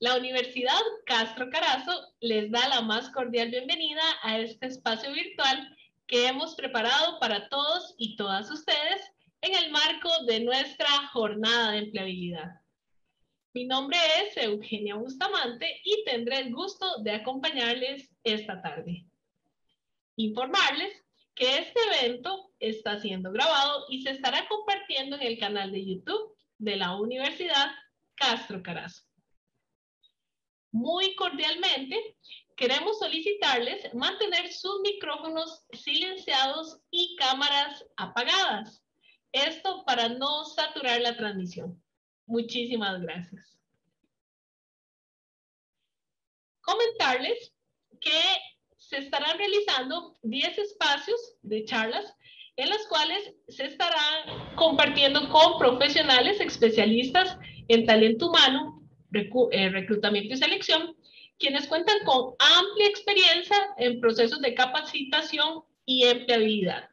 La Universidad Castro Carazo les da la más cordial bienvenida a este espacio virtual que hemos preparado para todos y todas ustedes en el marco de nuestra jornada de empleabilidad. Mi nombre es Eugenia Bustamante y tendré el gusto de acompañarles esta tarde. Informarles que este evento está siendo grabado y se estará compartiendo en el canal de YouTube de la universidad Castro Carazo. Muy cordialmente, queremos solicitarles mantener sus micrófonos silenciados y cámaras apagadas. Esto para no saturar la transmisión. Muchísimas gracias. Comentarles que se estarán realizando 10 espacios de charlas en los cuales se estarán compartiendo con profesionales especialistas en talento humano, eh, reclutamiento y selección, quienes cuentan con amplia experiencia en procesos de capacitación y empleabilidad.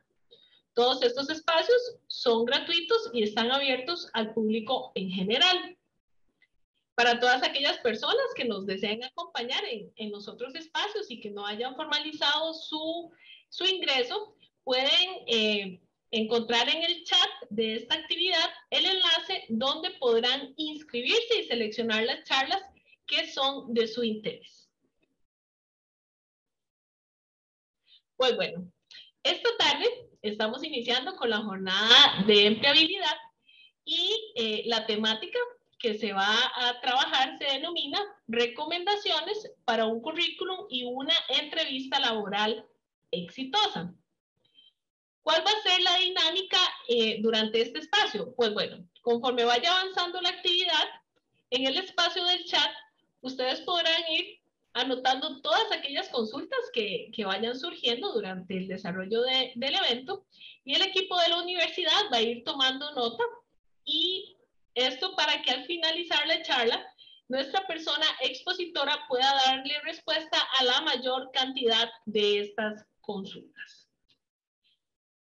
Todos estos espacios son gratuitos y están abiertos al público en general. Para todas aquellas personas que nos deseen acompañar en, en los otros espacios y que no hayan formalizado su, ingreso, pueden eh, encontrar en el chat de esta actividad el enlace donde podrán inscribirse y seleccionar las charlas que son de su interés. Pues bueno, esta tarde estamos iniciando con la jornada de empleabilidad y eh, la temática que se va a trabajar se denomina recomendaciones para un currículum y una entrevista laboral exitosa. ¿Cuál va a ser la dinámica eh, durante este espacio? Pues bueno, conforme vaya avanzando la actividad, en el espacio del chat, ustedes podrán ir anotando todas aquellas consultas que, vayan surgiendo durante el desarrollo del evento y el equipo de la universidad va a ir tomando nota y esto para que al finalizar la charla, nuestra persona expositora pueda darle respuesta a la mayor cantidad de estas consultas.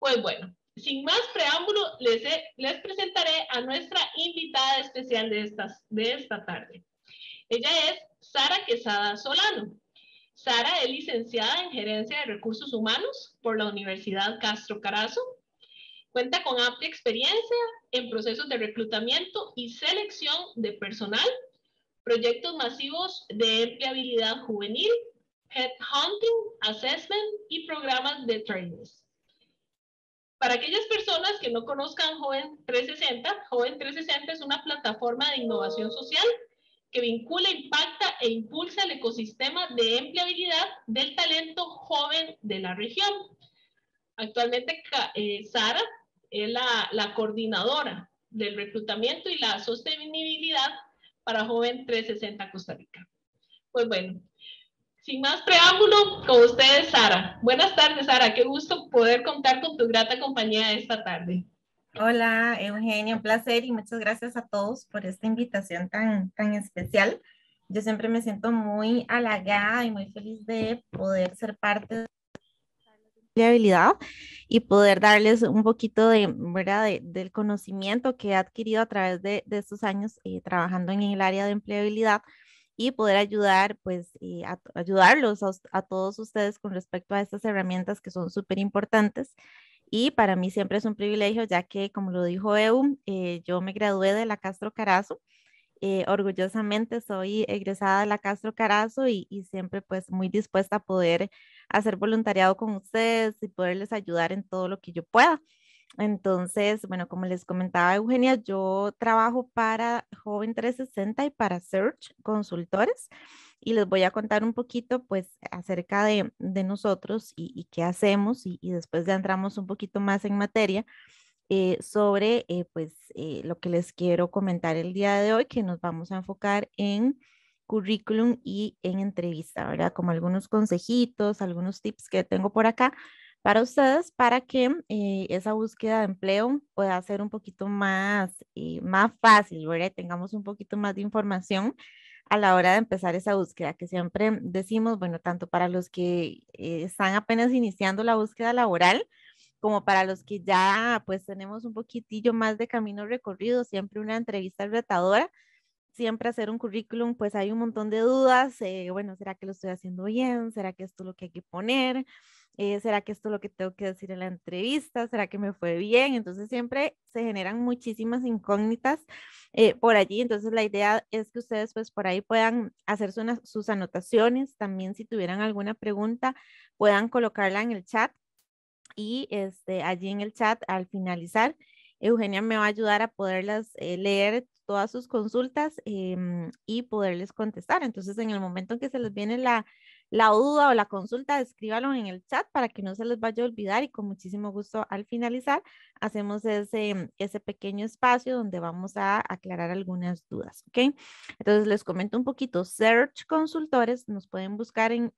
Pues bueno, sin más preámbulo, les, les presentaré a nuestra invitada especial de, estas, de esta tarde. Ella es Sara Quesada Solano. Sara es licenciada en Gerencia de Recursos Humanos por la Universidad Castro Carazo. Cuenta con amplia experiencia en procesos de reclutamiento y selección de personal, proyectos masivos de empleabilidad juvenil, headhunting, assessment y programas de trainings. Para aquellas personas que no conozcan Joven 360, Joven 360 es una plataforma de innovación social que vincula, impacta e impulsa el ecosistema de empleabilidad del talento joven de la región. Actualmente, eh, Sara es la, la coordinadora del reclutamiento y la sostenibilidad para Joven 360 Costa Rica. Pues bueno, sin más preámbulo, con ustedes, Sara. Buenas tardes, Sara. Qué gusto poder contar con tu grata compañía esta tarde. Hola, Eugenia, un placer y muchas gracias a todos por esta invitación tan, tan especial. Yo siempre me siento muy halagada y muy feliz de poder ser parte de la empleabilidad y poder darles un poquito de, ¿verdad? del conocimiento que he adquirido a través de, de estos años eh, trabajando en el área de empleabilidad y poder ayudar, pues, a, ayudarlos a, todos ustedes con respecto a estas herramientas que son súper importantes. Y para mí siempre es un privilegio, ya que, como lo dijo EU, eh, yo me gradué de la Castro Carazo. Eh, orgullosamente soy egresada de la Castro Carazo y, y, siempre pues muy dispuesta a poder hacer voluntariado con ustedes y poderles ayudar en todo lo que yo pueda. Entonces, bueno, como les comentaba Eugenia, yo trabajo para Joven 360 y para Search Consultores y les voy a contar un poquito pues acerca de, nosotros y, qué hacemos y, después ya entramos un poquito más en materia eh, sobre eh, pues eh, lo que les quiero comentar el día de hoy que nos vamos a enfocar en currículum y en entrevista, ¿verdad? Como algunos consejitos, algunos tips que tengo por acá para ustedes para que eh, esa búsqueda de empleo pueda ser un poquito más, eh, más fácil, Tengamos un poquito más de información a la hora de empezar esa búsqueda, que siempre decimos, bueno, tanto para los que eh, están apenas iniciando la búsqueda laboral, como para los que ya pues tenemos un poquitillo más de camino recorrido, siempre una entrevista retadora, siempre hacer un currículum, pues hay un montón de dudas, bueno, ¿será que lo estoy haciendo bien? ¿Será que esto es lo que hay que poner? Eh, ¿será que esto es lo que tengo que decir en la entrevista? ¿Será que me fue bien? Entonces siempre se generan muchísimas incógnitas eh, por allí. Entonces la idea es que ustedes pues por ahí puedan hacer sus anotaciones. También si tuvieran alguna pregunta, puedan colocarla en el chat y este, allí en el chat al finalizar. Eugenia me va a ayudar a poderlas eh, leer todas sus consultas em, y poderles contestar. Entonces, en el momento en que se les viene la, la duda o la consulta, escríbalo en el chat para que no se les vaya a olvidar y con muchísimo gusto al finalizar hacemos ese, ese pequeño espacio donde vamos a aclarar algunas dudas, ¿ok? Entonces les comento un poquito, Search Consultores, nos pueden buscar en,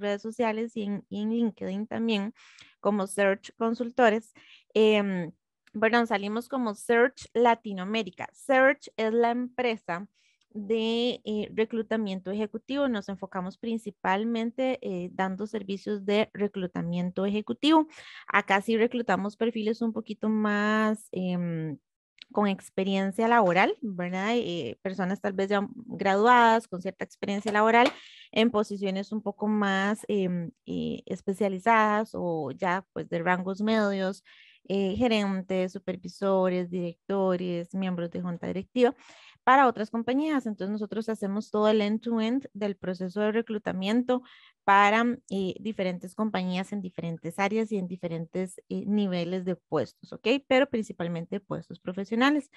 redes sociales y en, LinkedIn también como Search Consultores. Em, bueno, salimos como Search Latinoamérica. Search es la empresa de eh, reclutamiento ejecutivo. Nos enfocamos principalmente eh, dando servicios de reclutamiento ejecutivo. Acá sí reclutamos perfiles un poquito más... Em, con experiencia laboral, ¿verdad? Eh, personas tal vez ya graduadas, con cierta experiencia laboral, en posiciones un poco más em, especializadas o ya pues de rangos medios, gerentes, supervisores, directores, miembros de junta directiva para otras compañías. Entonces nosotros hacemos todo el end-to-end del proceso de reclutamiento para eh, diferentes compañías en diferentes áreas y en diferentes eh, niveles de puestos, ¿ok? Pero principalmente puestos profesionales.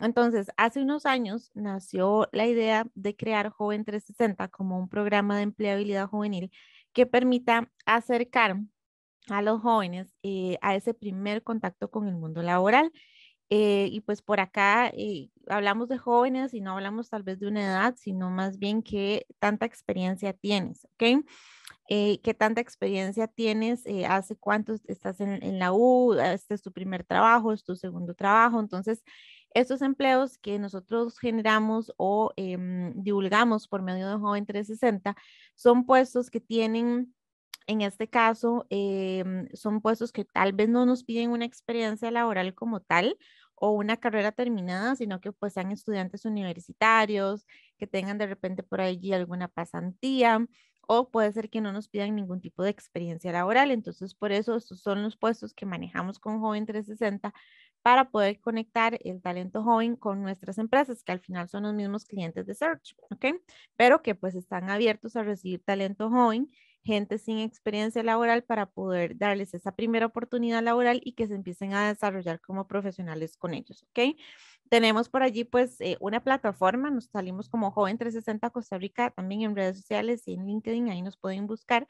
Entonces, hace unos años nació la idea de crear Joven 360 como un programa de empleabilidad juvenil que permita acercar a los jóvenes eh, a ese primer contacto con el mundo laboral eh, y pues por acá eh, hablamos de jóvenes y no hablamos tal vez de una edad, sino más bien qué tanta experiencia tienes, ¿ok? Eh, ¿Qué tanta experiencia tienes? ¿Hace cuántos estás en, en, la U? ¿Este es tu primer trabajo? ¿Es tu segundo trabajo? Entonces, estos empleos que nosotros generamos o em, divulgamos por medio de Joven 360 son puestos que tienen en este caso, em, son puestos que tal vez no nos piden una experiencia laboral como tal o una carrera terminada, sino que pues sean estudiantes universitarios, que tengan de repente por allí alguna pasantía o puede ser que no nos pidan ningún tipo de experiencia laboral. Entonces, por eso estos son los puestos que manejamos con Joven 360 para poder conectar el talento joven con nuestras empresas, que al final son los mismos clientes de Search, ¿ok? Pero que pues están abiertos a recibir talento joven gente sin experiencia laboral para poder darles esa primera oportunidad laboral y que se empiecen a desarrollar como profesionales con ellos, ¿ok? Tenemos por allí pues eh, una plataforma, nos salimos como Joven 360 Costa Rica, también en redes sociales y en LinkedIn, ahí nos pueden buscar.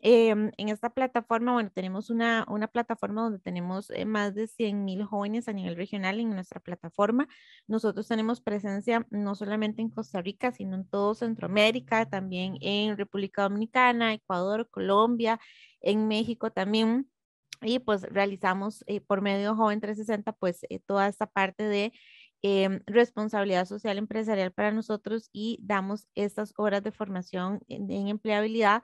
Em, en esta plataforma, bueno, tenemos una, una plataforma donde tenemos eh, más de 100 mil jóvenes a nivel regional en nuestra plataforma. Nosotros tenemos presencia no solamente en Costa Rica, sino en todo Centroamérica, también en República Dominicana, Ecuador, Colombia, en México también y pues realizamos eh, por medio Joven 360 pues eh, toda esta parte de em, responsabilidad social empresarial para nosotros y damos estas horas de formación en empleabilidad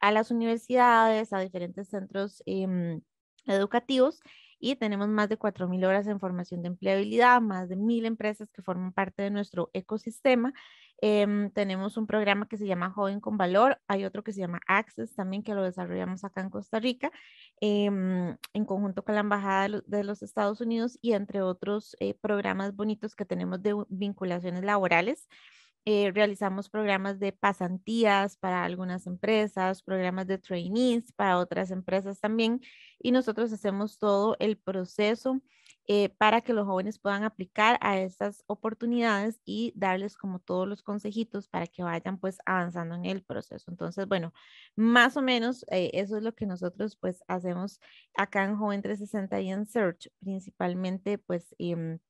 a las universidades, a diferentes centros em, educativos y tenemos más de 4.000 horas en formación de empleabilidad, más de 1.000 empresas que forman parte de nuestro ecosistema. Em, tenemos un programa que se llama Joven con Valor, hay otro que se llama Access también que lo desarrollamos acá en Costa Rica em, en conjunto con la Embajada de los, Estados Unidos y entre otros eh, programas bonitos que tenemos de vinculaciones laborales. Eh, realizamos programas de pasantías para algunas empresas, programas de trainees para otras empresas también, y nosotros hacemos todo el proceso eh, para que los jóvenes puedan aplicar a estas oportunidades y darles como todos los consejitos para que vayan pues avanzando en el proceso. Entonces, bueno, más o menos eh, eso es lo que nosotros pues hacemos acá en Joven 360 y en Search, principalmente pues em,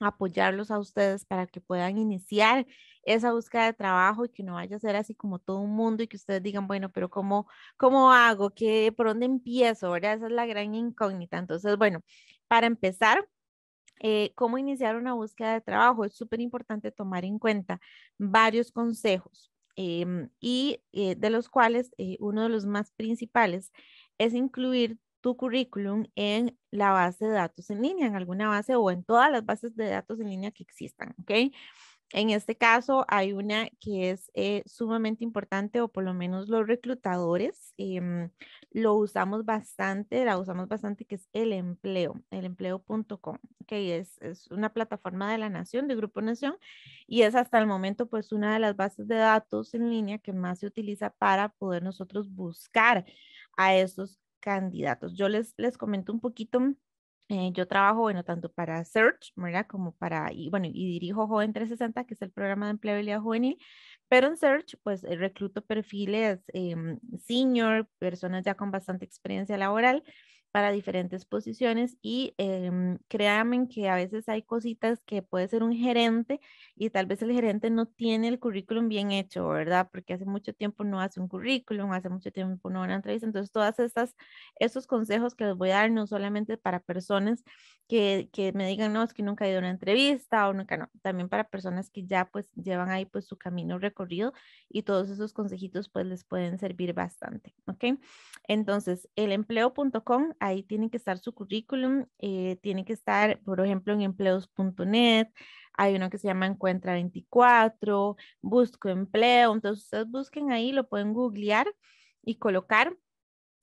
apoyarlos a ustedes para que puedan iniciar esa búsqueda de trabajo y que no vaya a ser así como todo un mundo y que ustedes digan, bueno, pero ¿cómo, cómo hago? ¿Qué, ¿Por dónde empiezo? Esa es la gran incógnita. Entonces, bueno, para empezar, eh, ¿cómo iniciar una búsqueda de trabajo? Es súper importante tomar en cuenta varios consejos em, y eh, de los cuales eh, uno de los más principales es incluir tu currículum en la base de datos en línea, en alguna base o en todas las bases de datos en línea que existan, ¿ok? En este caso hay una que es eh, sumamente importante o por lo menos los reclutadores em, lo usamos bastante, la usamos bastante que es el empleo, el empleo.com, que es, es, una plataforma de la nación, de Grupo Nación, y es hasta el momento pues una de las bases de datos en línea que más se utiliza para poder nosotros buscar a estos candidatos. Yo les, les comento un poquito. Eh, yo trabajo, bueno, tanto para Search, ¿verdad? Como para, y bueno, y dirijo Joven 360, que es el programa de empleabilidad juvenil, pero en Search, pues eh, recluto perfiles em, senior, personas ya con bastante experiencia laboral, para diferentes posiciones y eh, em, créanme que a veces hay cositas que puede ser un gerente y tal vez el gerente no tiene el currículum bien hecho, ¿verdad? Porque hace mucho tiempo no hace un currículum, hace mucho tiempo no una entrevista. Entonces, todas estas, estos consejos que les voy a dar no solamente para personas que, que me digan, no, es que nunca he ido a una entrevista o nunca, no, también para personas que ya pues llevan ahí pues su camino recorrido y todos esos consejitos pues les pueden servir bastante, ¿ok? Entonces, elempleo.com ahí tiene que estar su currículum, eh, tiene que estar, por ejemplo, en empleos.net, hay uno que se llama Encuentra 24, Busco Empleo, entonces ustedes busquen ahí, lo pueden googlear y colocar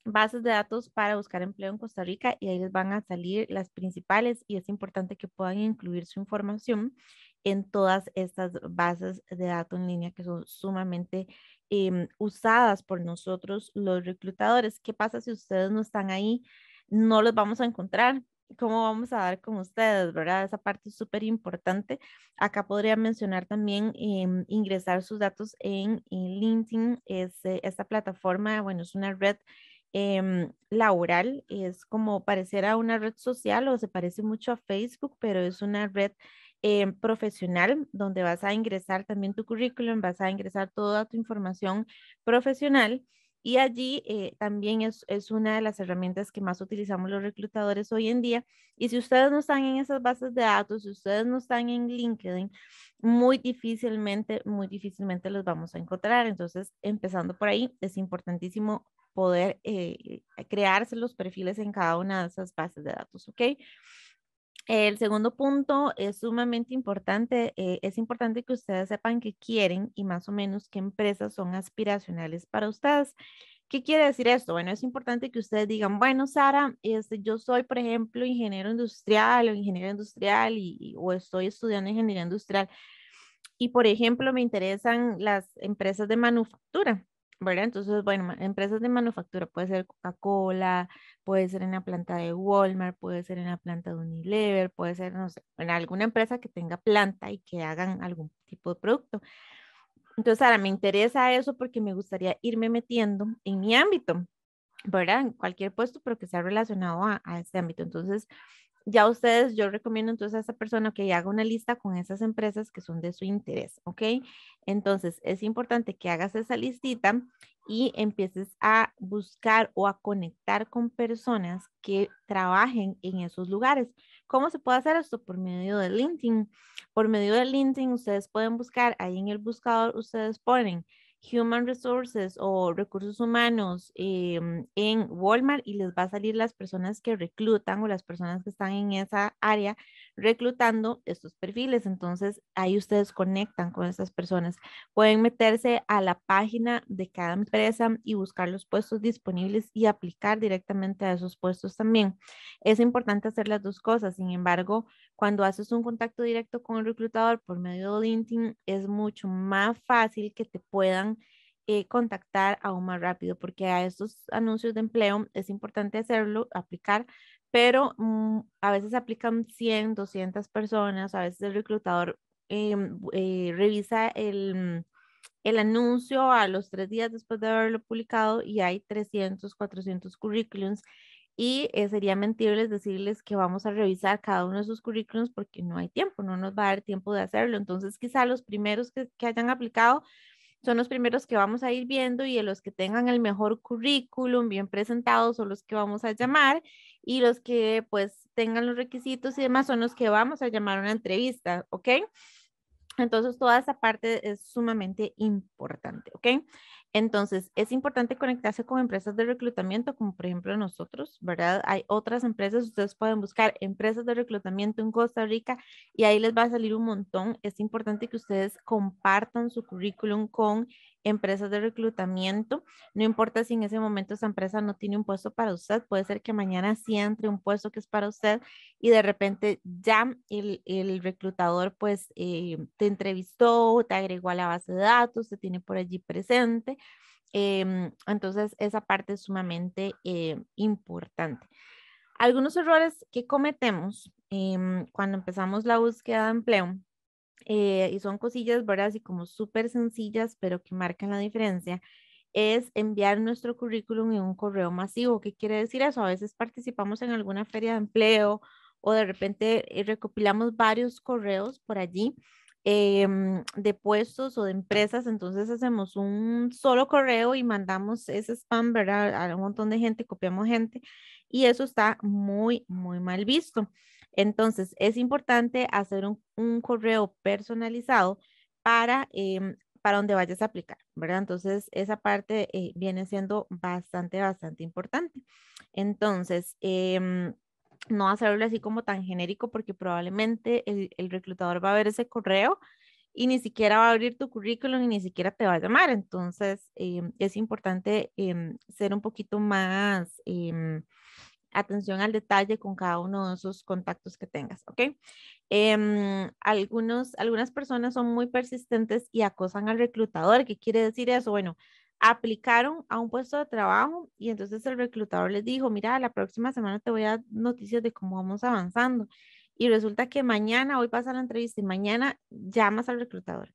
bases de datos para buscar empleo en Costa Rica y ahí les van a salir las principales y es importante que puedan incluir su información en todas estas bases de datos en línea que son sumamente em, usadas por nosotros los reclutadores. ¿Qué pasa si ustedes no están ahí? no los vamos a encontrar. ¿Cómo vamos a dar con ustedes, verdad? Esa parte es súper importante. Acá podría mencionar también em, ingresar sus datos en, LinkedIn. Es, esta plataforma, bueno, es una red em, laboral, es como parecer a una red social o se parece mucho a Facebook, pero es una red em, profesional donde vas a ingresar también tu currículum, vas a ingresar toda tu información profesional y allí eh, también es, es, una de las herramientas que más utilizamos los reclutadores hoy en día. Y si ustedes no están en esas bases de datos, si ustedes no están en LinkedIn, muy difícilmente, muy difícilmente los vamos a encontrar. Entonces, empezando por ahí, es importantísimo poder eh, crearse los perfiles en cada una de esas bases de datos, ¿ok? El segundo punto es sumamente importante. Eh, es importante que ustedes sepan qué quieren y más o menos qué empresas son aspiracionales para ustedes. ¿Qué quiere decir esto? Bueno, es importante que ustedes digan, bueno, Sara, este, yo soy, por ejemplo, ingeniero industrial o ingeniero industrial o estoy estudiando ingeniería industrial. Y, por ejemplo, me interesan las empresas de manufactura. ¿verdad? Entonces, bueno, empresas de manufactura, puede ser Coca-Cola, puede ser en la planta de Walmart, puede ser en la planta de Unilever, puede ser, no sé, en alguna empresa que tenga planta y que hagan algún tipo de producto. Entonces, ahora me interesa eso porque me gustaría irme metiendo en mi ámbito, ¿verdad? En cualquier puesto, pero que sea relacionado a, a este ámbito. Entonces, ya ustedes, yo recomiendo entonces a esa persona que haga una lista con esas empresas que son de su interés, ¿ok? Entonces, es importante que hagas esa listita y empieces a buscar o a conectar con personas que trabajen en esos lugares. ¿Cómo se puede hacer esto? Por medio de LinkedIn. Por medio de LinkedIn, ustedes pueden buscar, ahí en el buscador, ustedes ponen Human Resources o Recursos Humanos em, en Walmart y les va a salir las personas que reclutan o las personas que están en esa área reclutando estos perfiles. Entonces, ahí ustedes conectan con estas personas. Pueden meterse a la página de cada empresa y buscar los puestos disponibles y aplicar directamente a esos puestos también. Es importante hacer las dos cosas. Sin embargo, cuando haces un contacto directo con el reclutador por medio de LinkedIn, es mucho más fácil que te puedan eh, contactar aún más rápido, porque a estos anuncios de empleo es importante hacerlo, aplicar, pero mm, a veces aplican 100, 200 personas, a veces el reclutador em, eh, revisa el, anuncio a los tres días después de haberlo publicado y hay 300, 400 currículums. Y eh, sería mentirles decirles que vamos a revisar cada uno de sus currículums porque no hay tiempo, no nos va a dar tiempo de hacerlo. Entonces, quizá los primeros que hayan aplicado son los primeros que vamos a ir viendo y de los que tengan el mejor currículum bien presentados son los que vamos a llamar y los que pues tengan los requisitos y demás son los que vamos a llamar a una entrevista, ¿ok? Entonces, toda esa parte es sumamente importante, ¿ok? Entonces, es importante conectarse con empresas de reclutamiento, como por ejemplo nosotros, ¿verdad? Hay otras empresas, ustedes pueden buscar empresas de reclutamiento en Costa Rica y ahí les va a salir un montón. Es importante que ustedes compartan su currículum con empresas de reclutamiento. No importa si en ese momento esa empresa no tiene un puesto para usted, puede ser que mañana sí entre un puesto que es para usted y de repente ya el, reclutador pues eh, te entrevistó, te agregó a la base de datos, te tiene por allí presente. Em, entonces esa parte es sumamente eh, importante. Algunos errores que cometemos em, cuando empezamos la búsqueda de empleo eh, y son cosillas, ¿verdad? Así como súper sencillas, pero que marcan la diferencia, es enviar nuestro currículum en un correo masivo. ¿Qué quiere decir eso? A veces participamos en alguna feria de empleo o de repente eh, recopilamos varios correos por allí. Em, de puestos o de empresas, entonces hacemos un solo correo y mandamos ese spam, ¿verdad? A un montón de gente, copiamos gente y eso está muy, muy mal visto. Entonces, es importante hacer un, correo personalizado para, em, para donde vayas a aplicar, ¿verdad? Entonces, esa parte eh, viene siendo bastante, bastante importante. Entonces, em, no hacerlo así como tan genérico porque probablemente el, el, reclutador va a ver ese correo y ni siquiera va a abrir tu currículum y ni siquiera te va a llamar. Entonces, em, es importante ser un poquito más atención al detalle con cada uno de esos contactos que tengas, ¿ok? Em, algunos, algunas personas son muy persistentes y acosan al reclutador. ¿Qué quiere decir eso? Bueno, aplicaron a un puesto de trabajo y entonces el reclutador les dijo, mira, la próxima semana te voy a dar noticias de cómo vamos avanzando. Y resulta que mañana, hoy pasa la entrevista y mañana llamas al reclutador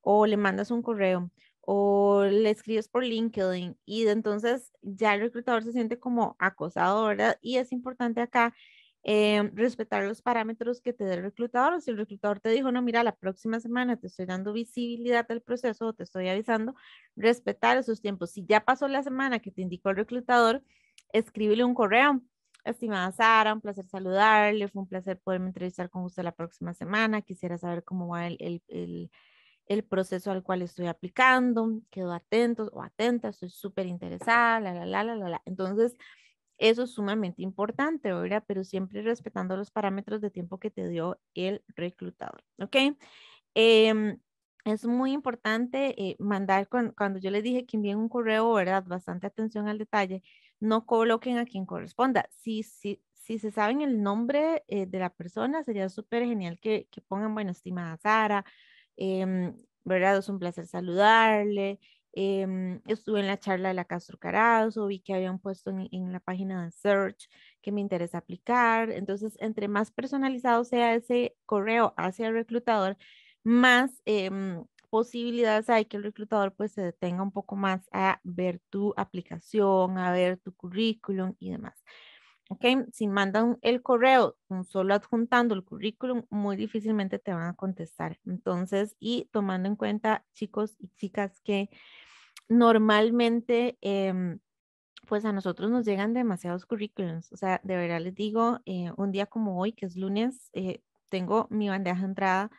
o le mandas un correo o le escribes por LinkedIn y entonces ya el reclutador se siente como acosado, ¿verdad? Y es importante acá em, respetar los parámetros que te dé el reclutador. Si el reclutador te dijo, no, mira, la próxima semana te estoy dando visibilidad del proceso o te estoy avisando, respetar esos tiempos. Si ya pasó la semana que te indicó el reclutador, escríbele un correo. Estimada Sara, un placer saludarle, fue un placer poderme entrevistar con usted la próxima semana. Quisiera saber cómo va el el proceso al cual estoy aplicando, quedo atento o atenta, estoy súper interesada, la, la, la, la, la, la. Entonces, eso es sumamente importante, ¿verdad? Pero siempre respetando los parámetros de tiempo que te dio el reclutador, ¿ok? Em, es muy importante eh, mandar, cuando yo les dije que envíen un correo, ¿verdad? Bastante atención al detalle, no coloquen a quien corresponda. Si, si, si se saben el nombre eh, de la persona, sería súper genial que, que, pongan, bueno, estimada Sara, Em, ¿Verdad? Es un placer saludarle. Em, estuve en la charla de la Castro Carazo, vi que habían puesto en, la página de Search que me interesa aplicar. Entonces, entre más personalizado sea ese correo hacia el reclutador, más em, posibilidades hay que el reclutador pues se detenga un poco más a ver tu aplicación, a ver tu currículum y demás. Si mandan el correo solo adjuntando el currículum, muy difícilmente te van a contestar. Entonces, y tomando en cuenta, chicos y chicas, que normalmente, em, pues a nosotros nos llegan demasiados currículums. O sea, de verdad les digo, eh, un día como hoy, que es lunes, eh, tengo mi bandeja de entrada.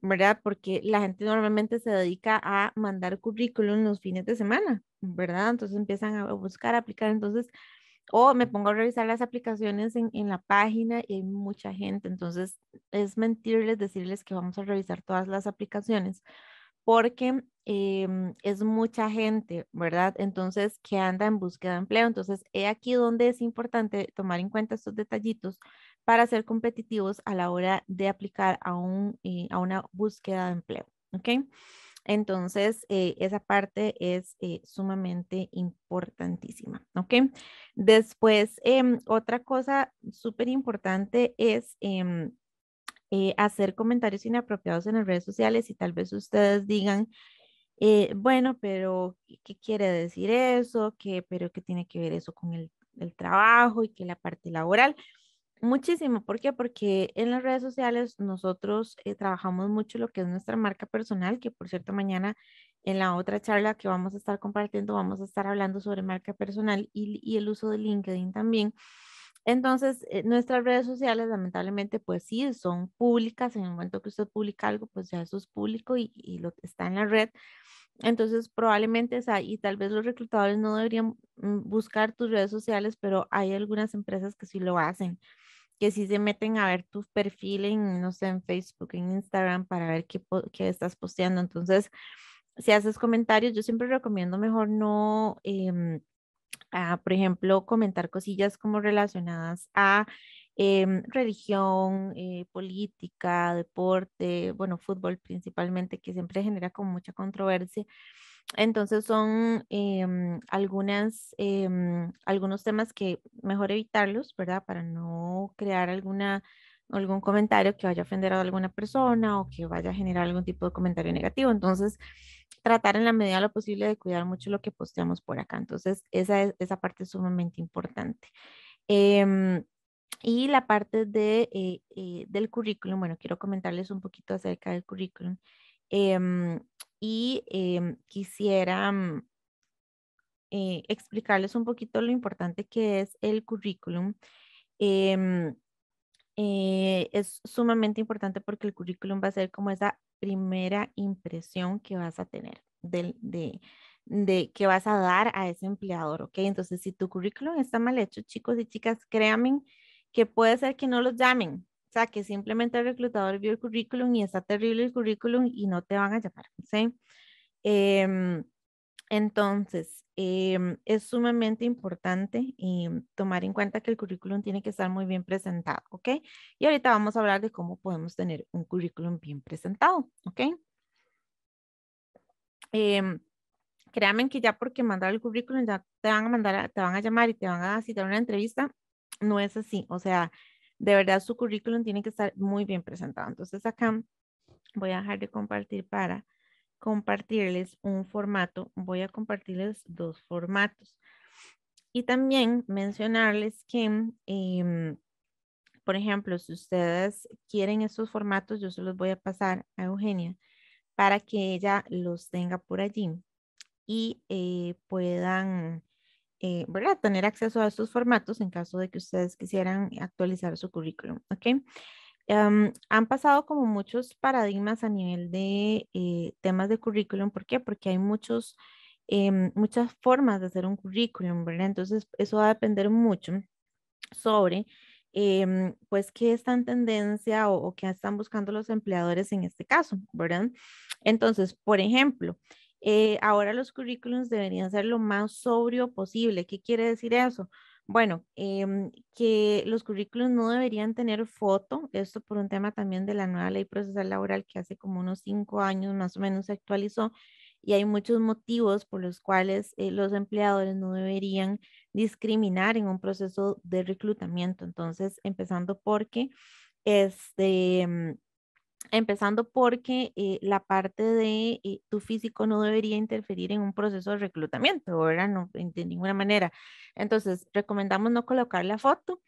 ¿Verdad? Porque la gente normalmente se dedica a mandar currículum los fines de semana, ¿verdad? Entonces empiezan a buscar, aplicar. Entonces, o me pongo a revisar las aplicaciones en, la página y hay mucha gente, entonces es mentirles decirles que vamos a revisar todas las aplicaciones porque em, es mucha gente, ¿verdad? Entonces, que anda en búsqueda de empleo. Entonces, he aquí donde es importante tomar en cuenta estos detallitos para ser competitivos a la hora de aplicar a, eh, a una búsqueda de empleo, ¿ok? Entonces, eh, esa parte es eh, sumamente importantísima, ¿ok? Después, em, otra cosa súper importante es... Em, eh, hacer comentarios inapropiados en las redes sociales y tal vez ustedes digan, bueno, pero ¿qué quiere decir eso? ¿Qué, ¿Pero qué tiene que ver eso con el, el trabajo y que la parte laboral? Muchísimo, ¿por qué? Porque en las redes sociales nosotros eh, trabajamos mucho lo que es nuestra marca personal, que por cierto mañana en la otra charla que vamos a estar compartiendo vamos a estar hablando sobre marca personal y, el uso de LinkedIn también. Entonces, eh, nuestras redes sociales lamentablemente pues sí, son públicas, en el momento que usted publica algo pues ya eso es público y, lo está en la red. Entonces, probablemente, es sea, y tal vez los reclutadores no deberían mm, buscar tus redes sociales, pero hay algunas empresas que sí lo hacen que si se meten a ver tus perfiles, en, no sé, en Facebook, en Instagram, para ver qué, estás posteando. Entonces, si haces comentarios, yo siempre recomiendo mejor no, em, ah, por ejemplo, comentar cosillas como relacionadas a em, religión, eh, política, deporte, bueno, fútbol principalmente, que siempre genera como mucha controversia. Entonces son em, algunas, em, algunos temas que mejor evitarlos, ¿verdad? Para no crear alguna, algún comentario que vaya a ofender a alguna persona o que vaya a generar algún tipo de comentario negativo. Entonces, tratar en la medida de lo posible de cuidar mucho lo que posteamos por acá. Entonces, esa, es, esa parte es sumamente importante. Em, y la parte de, eh, eh, del currículum, bueno, quiero comentarles un poquito acerca del currículum y em, quisiera mm, eh, explicarles un poquito lo importante que es el currículum. Em, eh, es sumamente importante porque el currículum va a ser como esa primera impresión que vas a tener del de, que vas a dar a ese empleador, ¿ok? Entonces, si tu currículum está mal hecho, chicos y chicas, créanme que puede ser que no los llamen, o sea, que simplemente el reclutador vio el currículum y está terrible el currículum y no te van a llamar. ¿sí? Em, entonces, em, es sumamente importante em, tomar en cuenta que el currículum tiene que estar muy bien presentado, ¿ok? Y ahorita vamos a hablar de cómo podemos tener un currículum bien presentado, ¿ok? créanme que ya porque mandar el currículum ya te van a mandar, te van a llamar y te van a citar una entrevista, no es así, o sea, de verdad su currículum tiene que estar muy bien presentado. Entonces acá voy a dejar de compartir para compartirles un formato. Voy a compartirles dos formatos. Y también mencionarles que, em, por ejemplo, si ustedes quieren estos formatos, yo se los voy a pasar a Eugenia para que ella los tenga por allí y eh, puedan eh, ¿verdad? Tener acceso a estos formatos en caso de que ustedes quisieran actualizar su currículum, ¿ok? Em, han pasado como muchos paradigmas a nivel de eh, temas de currículum. ¿Por qué? Porque hay muchos, em, muchas formas de hacer un currículum, ¿verdad? Entonces, eso va a depender mucho sobre, em, pues, qué está en tendencia o, o qué están buscando los empleadores en este caso, ¿verdad? Entonces, por ejemplo, eh, ahora los currículums deberían ser lo más sobrio posible. ¿Qué quiere decir eso? Bueno, em, que los currículums no deberían tener foto, esto por un tema también de la nueva ley procesal laboral que hace como unos cinco años más o menos se actualizó y hay muchos motivos por los cuales eh, los empleadores no deberían discriminar en un proceso de reclutamiento. Entonces, empezando porque este empezando porque eh, la parte de eh, tu físico no debería interferir en un proceso de reclutamiento, ¿verdad? No, de ninguna manera. Entonces, recomendamos no colocar la foto.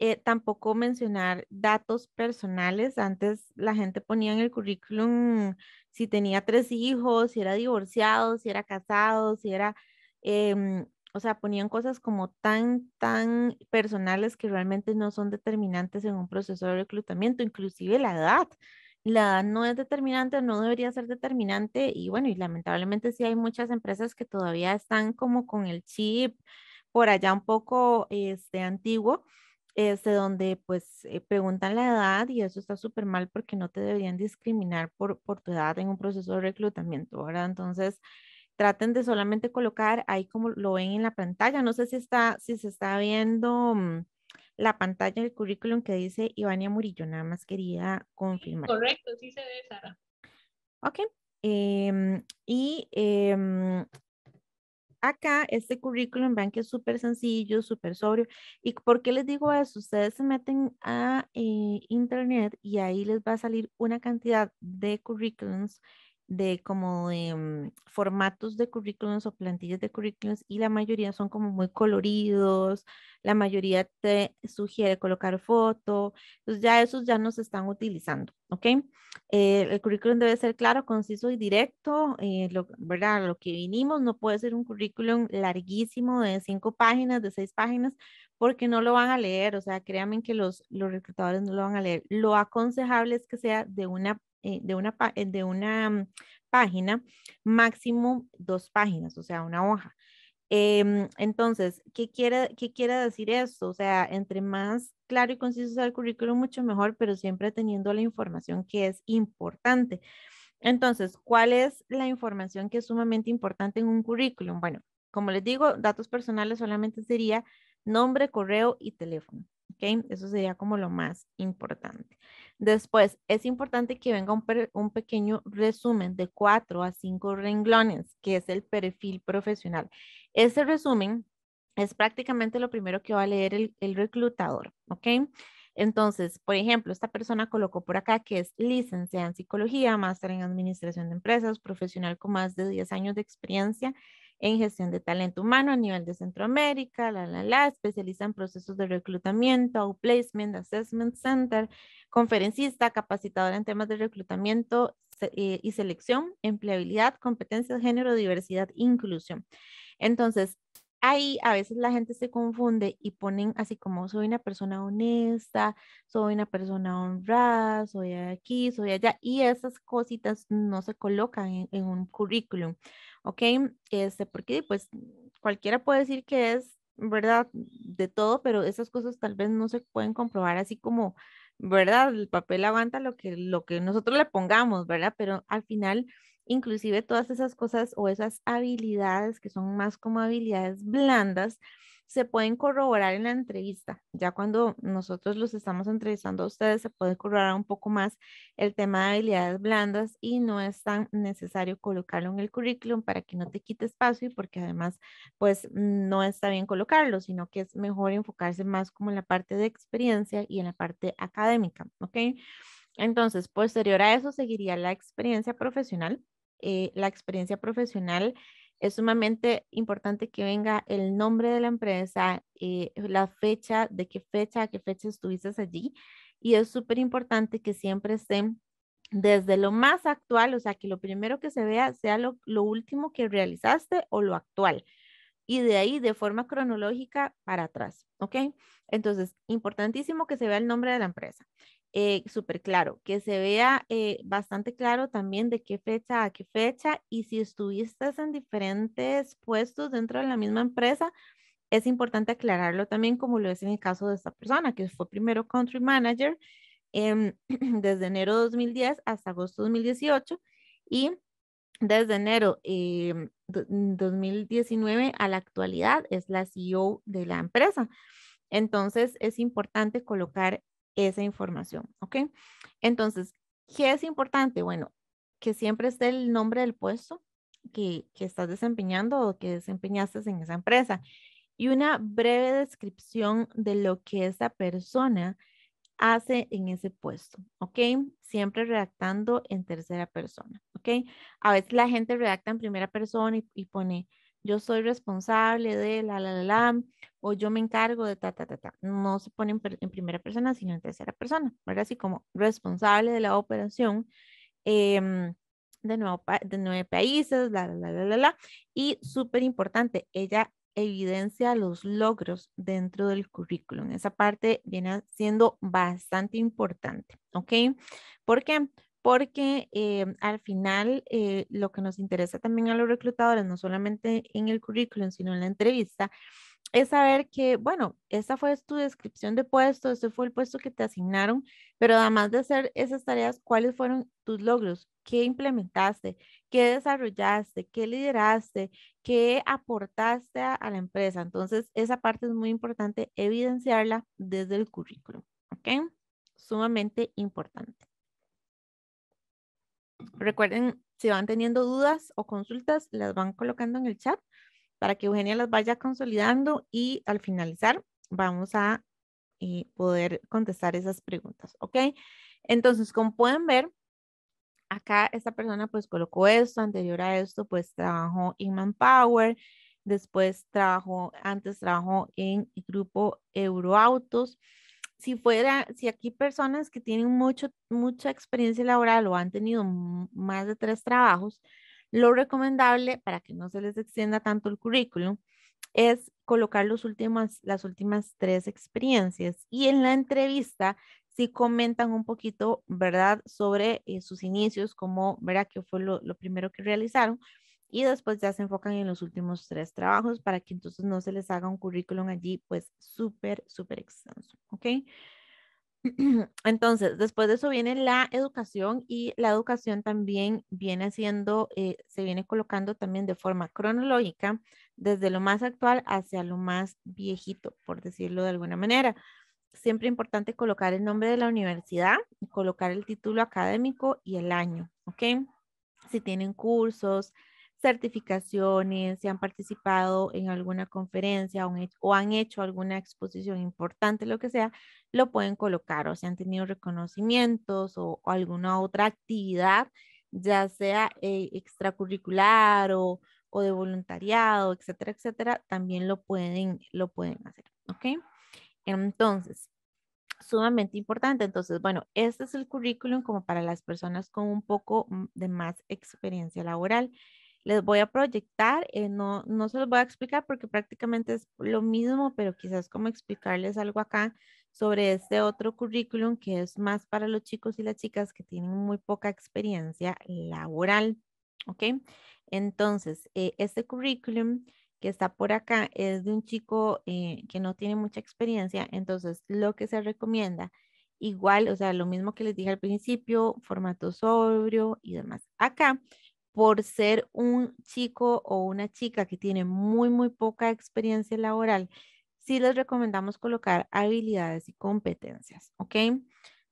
Eh, tampoco mencionar datos personales. Antes la gente ponía en el currículum si tenía tres hijos, si era divorciado, si era casado, si era, em, o sea, ponían cosas como tan, tan personales que realmente no son determinantes en un proceso de reclutamiento, inclusive la edad la edad no es determinante, no debería ser determinante y bueno, y lamentablemente sí hay muchas empresas que todavía están como con el chip por allá un poco este, antiguo, este, donde pues eh, preguntan la edad y eso está súper mal porque no te deberían discriminar por, por tu edad en un proceso de reclutamiento, ¿verdad? Entonces, traten de solamente colocar ahí como lo ven en la pantalla, no sé si, está, si se está viendo mm, la pantalla del currículum que dice Ivania Murillo, nada más quería confirmar. Correcto, sí se ve, Sara. Ok. Em, y em, acá este currículum, vean que es súper sencillo, súper sobrio. ¿Y por qué les digo eso? Ustedes se meten a eh, internet y ahí les va a salir una cantidad de currículums de como de mm, formatos de currículums o plantillas de currículums y la mayoría son como muy coloridos, la mayoría te sugiere colocar foto, entonces ya esos ya no se están utilizando, ¿ok? Eh, el currículum debe ser claro, conciso y directo, eh, ¿verdad? Lo que vinimos no puede ser un currículum larguísimo de cinco páginas, de seis páginas, porque no lo van a leer, o sea, créanme que los, los reclutadores no lo van a leer. Lo aconsejable es que sea de una eh, de, una, eh, mm, página, máximo dos páginas, o sea, una hoja. Em, entonces, ¿qué quiere, ¿qué quiere decir esto? O sea, entre más claro y conciso sea el currículum, mucho mejor, pero siempre teniendo la información que es importante. Entonces, ¿cuál es la información que es sumamente importante en un currículum? Bueno, como les digo, datos personales solamente sería nombre, correo y teléfono. Eso sería como lo más importante. Después, es importante que venga un, pequeño resumen de cuatro a cinco renglones, que es el perfil profesional. Ese resumen es prácticamente lo primero que va a leer el, reclutador, ¿ok? Entonces, por ejemplo, esta persona colocó por acá que es licenciada en psicología, máster en administración de empresas, profesional con más de 10 años de experiencia en gestión de talento humano a nivel de Centroamérica, la, la, la, especializa en procesos de reclutamiento, placement, assessment center, conferencista, capacitadora en temas de reclutamiento eh, y selección, empleabilidad, competencias, género, diversidad, inclusión. Entonces, ahí a veces la gente se confunde y ponen así como soy una persona honesta, soy una persona honrada, soy aquí, soy allá, y esas cositas no se colocan en un currículum. ¿ok? Este, porque pues cualquiera puede decir que es, ¿verdad? De todo, pero esas cosas tal vez no se pueden comprobar así como, ¿verdad? El papel aguanta lo que, lo que nosotros le pongamos, ¿verdad? Pero al final, inclusive todas esas cosas o esas habilidades que son más como habilidades blandas, se pueden corroborar en la entrevista. Ya cuando nosotros los estamos entrevistando a ustedes, se puede corroborar un poco más el tema de habilidades blandas y no es tan necesario colocarlo en el currículum para que no te quite espacio y porque además, pues no está bien colocarlo, sino que es mejor enfocarse más como en la parte de experiencia y en la parte académica, ¿ok? Entonces, posterior a eso seguiría la experiencia profesional. Eh, la experiencia profesional es sumamente importante que venga el nombre de la empresa, eh, la fecha, de qué fecha a qué fecha estuviste allí. Y es súper importante que siempre estén desde lo más actual, o sea, que lo primero que se vea sea lo, lo último que realizaste o lo actual. Y de ahí de forma cronológica para atrás, ¿ok? Entonces, importantísimo que se vea el nombre de la empresa. Eh, súper claro, que se vea eh, bastante claro también de qué fecha a qué fecha y si estuviste en diferentes puestos dentro de la misma empresa, es importante aclararlo también como lo es en el caso de esta persona, que fue primero country manager em, desde enero 2010 hasta agosto 2018 y desde enero 2019 em, mm, a la actualidad es la CEO de la empresa. Entonces es importante colocar esa información, ¿ok? Entonces, ¿qué es importante? Bueno, que siempre esté el nombre del puesto que, que estás desempeñando o que desempeñaste en esa empresa y una breve descripción de lo que esa persona hace en ese puesto, ¿ok? Siempre redactando en tercera persona, ¿ok? A veces la gente redacta en primera persona y, y pone, yo soy responsable de la, la, la, la, o yo me encargo de ta, ta, ta, ta. No se pone en, primera persona, sino en tercera persona, ¿verdad? Así como responsable de la operación em, de, nuevo, de nueve países, la, la, la, la, la. Y súper importante, ella evidencia los logros dentro del currículum. Esa parte viene siendo bastante importante, ¿ok? ¿Por qué? porque eh, al final eh, lo que nos interesa también a los reclutadores, no solamente en el currículum, sino en la entrevista, es saber que, bueno, esta fue tu descripción de puesto, este fue el puesto que te asignaron, pero además de hacer esas tareas, ¿cuáles fueron tus logros? ¿Qué implementaste? ¿Qué desarrollaste? ¿Qué lideraste? ¿Qué aportaste a, a la empresa? Entonces, esa parte es muy importante evidenciarla desde el currículum, ¿ok? Sumamente importante. Recuerden, si van teniendo dudas o consultas, las van colocando en el chat para que Eugenia las vaya consolidando y al finalizar vamos a eh, poder contestar esas preguntas, ¿ok? Entonces, como pueden ver, acá esta persona pues colocó esto, anterior a esto pues trabajó en Manpower, después trabajó, antes trabajó en el grupo Euroautos, si fuera, si aquí personas que tienen mucho, mucha experiencia laboral o han tenido más de tres trabajos, lo recomendable para que no se les extienda tanto el currículum es colocar los últimas las últimas tres experiencias y en la entrevista si comentan un poquito, ¿verdad?, sobre eh, sus inicios, cómo, ¿verdad?, qué fue lo, lo primero que realizaron y después ya se enfocan en los últimos tres trabajos para que entonces no se les haga un currículum allí pues súper, súper extenso, ¿ok? Entonces, después de eso viene la educación y la educación también viene haciendo, eh, se viene colocando también de forma cronológica desde lo más actual hacia lo más viejito, por decirlo de alguna manera. Siempre importante colocar el nombre de la universidad, colocar el título académico y el año, ¿ok? Si tienen cursos, certificaciones, si han participado en alguna conferencia o han hecho alguna exposición importante, lo que sea, lo pueden colocar o si han tenido reconocimientos o, alguna otra actividad, ya sea eh, extracurricular o, o, de voluntariado, etcétera, etcétera, también lo pueden, lo pueden hacer, ¿ok? Entonces, sumamente importante. Entonces, bueno, este es el currículum como para las personas con un poco mm, de más experiencia laboral les voy a proyectar, eh, no, no se los voy a explicar porque prácticamente es lo mismo, pero quizás como explicarles algo acá sobre este otro currículum que es más para los chicos y las chicas que tienen muy poca experiencia laboral, ¿ok? Entonces, eh, este currículum que está por acá es de un chico eh, que no tiene mucha experiencia, entonces lo que se recomienda igual, o sea, lo mismo que les dije al principio, formato sobrio y demás. Acá por ser un chico o una chica que tiene muy, muy poca experiencia laboral, sí les recomendamos colocar habilidades y competencias, ¿ok?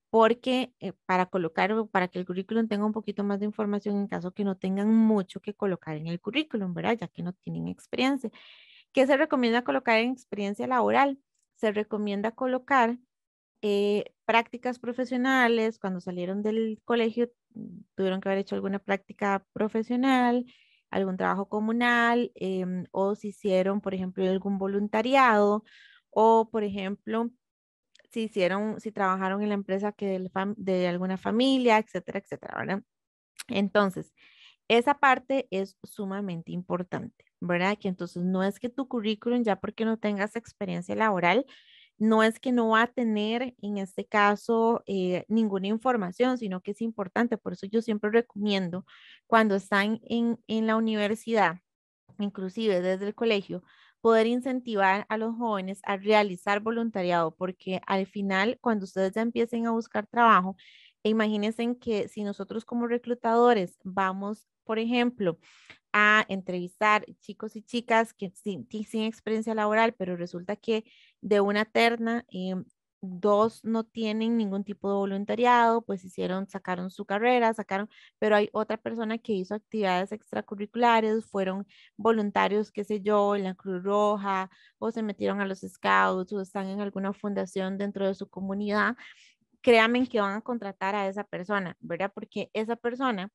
Porque eh, para colocar, para que el currículum tenga un poquito más de información en caso que no tengan mucho que colocar en el currículum, ¿verdad? Ya que no tienen experiencia. ¿Qué se recomienda colocar en experiencia laboral? Se recomienda colocar eh, prácticas profesionales, cuando salieron del colegio mm, tuvieron que haber hecho alguna práctica profesional, algún trabajo comunal, em, o si hicieron, por ejemplo, algún voluntariado, o por ejemplo, si hicieron, si trabajaron en la empresa que de, de alguna familia, etcétera, etcétera, ¿verdad? Entonces, esa parte es sumamente importante, ¿verdad? Que entonces no es que tu currículum, ya porque no tengas experiencia laboral, no es que no va a tener en este caso eh, ninguna información, sino que es importante. Por eso yo siempre recomiendo cuando están en, en la universidad, inclusive desde el colegio, poder incentivar a los jóvenes a realizar voluntariado, porque al final, cuando ustedes ya empiecen a buscar trabajo, imagínense que si nosotros como reclutadores vamos, por ejemplo, a entrevistar chicos y chicas que sin, experiencia laboral, pero resulta que de una terna, eh, dos no tienen ningún tipo de voluntariado, pues hicieron, sacaron su carrera, sacaron, pero hay otra persona que hizo actividades extracurriculares, fueron voluntarios, qué sé yo, en la Cruz Roja, o se metieron a los scouts, o están en alguna fundación dentro de su comunidad, créanme que van a contratar a esa persona, ¿verdad? Porque esa persona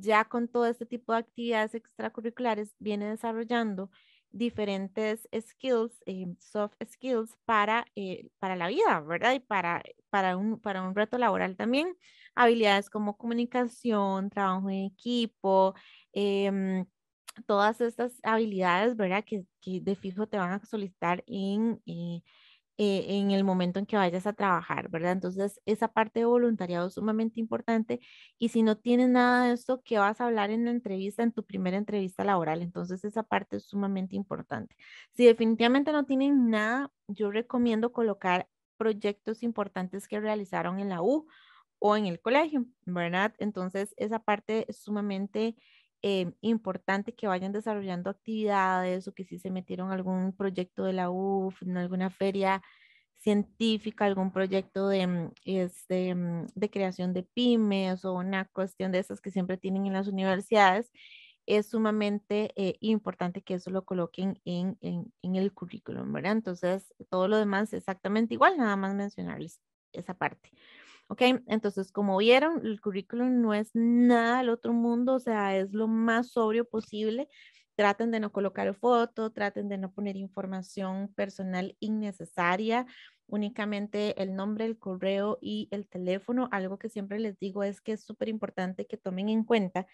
ya con todo este tipo de actividades extracurriculares viene desarrollando diferentes skills, eh, soft skills para, eh, para la vida, ¿verdad? Y para, para, un, para un reto laboral también, habilidades como comunicación, trabajo en equipo, em, todas estas habilidades, ¿verdad? Que, que, de fijo te van a solicitar en, eh, eh, en el momento en que vayas a trabajar, ¿verdad? Entonces, esa parte de voluntariado es sumamente importante y si no tienes nada de esto, que vas a hablar en la entrevista, en tu primera entrevista laboral? Entonces, esa parte es sumamente importante. Si definitivamente no tienen nada, yo recomiendo colocar proyectos importantes que realizaron en la U o en el colegio, ¿verdad? Entonces, esa parte es sumamente Em, importante que vayan desarrollando actividades o que si se metieron algún proyecto de la UF, en alguna feria científica, algún proyecto de, mm, este, mm, de creación de pymes o una cuestión de esas que siempre tienen en las universidades, es sumamente eh, importante que eso lo coloquen en, en, el currículum, ¿verdad? Entonces, todo lo demás exactamente igual, nada más mencionarles esa parte. ¿Ok? Entonces, como vieron, el currículum no es nada del otro mundo, o sea, es lo más sobrio posible. Traten de no colocar foto, traten de no poner información personal innecesaria, únicamente el nombre, el correo y el teléfono. Algo que siempre les digo es que es súper importante que tomen en cuenta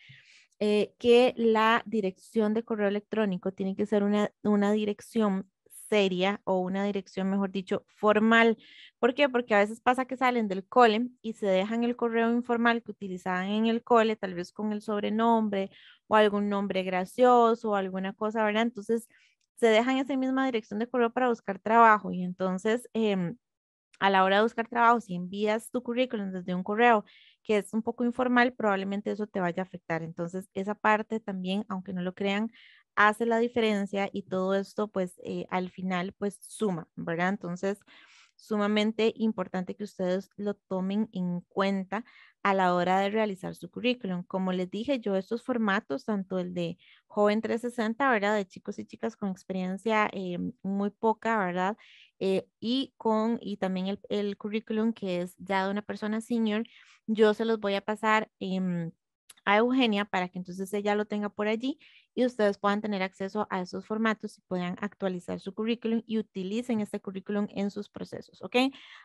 eh, que la dirección de correo electrónico tiene que ser una, una dirección seria o una dirección, mejor dicho, formal. ¿Por qué? Porque a veces pasa que salen del cole y se dejan el correo informal que utilizaban en el cole, tal vez con el sobrenombre o algún nombre gracioso o alguna cosa, ¿verdad? Entonces se dejan esa misma dirección de correo para buscar trabajo y entonces... Em, a la hora de buscar trabajo, si envías tu currículum desde un correo que es un poco informal, probablemente eso te vaya a afectar. Entonces, esa parte también, aunque no lo crean, hace la diferencia y todo esto pues eh, al final pues suma, ¿verdad? Entonces, sumamente importante que ustedes lo tomen en cuenta a la hora de realizar su currículum. Como les dije, yo estos formatos, tanto el de joven 360, ¿verdad? De chicos y chicas con experiencia eh, muy poca, ¿verdad? Eh, y con, y también el, currículum que es ya de una persona senior, yo se los voy a pasar em, a Eugenia para que entonces ella lo tenga por allí y ustedes puedan tener acceso a esos formatos y puedan actualizar su currículum y utilicen este currículum en sus procesos, ¿ok?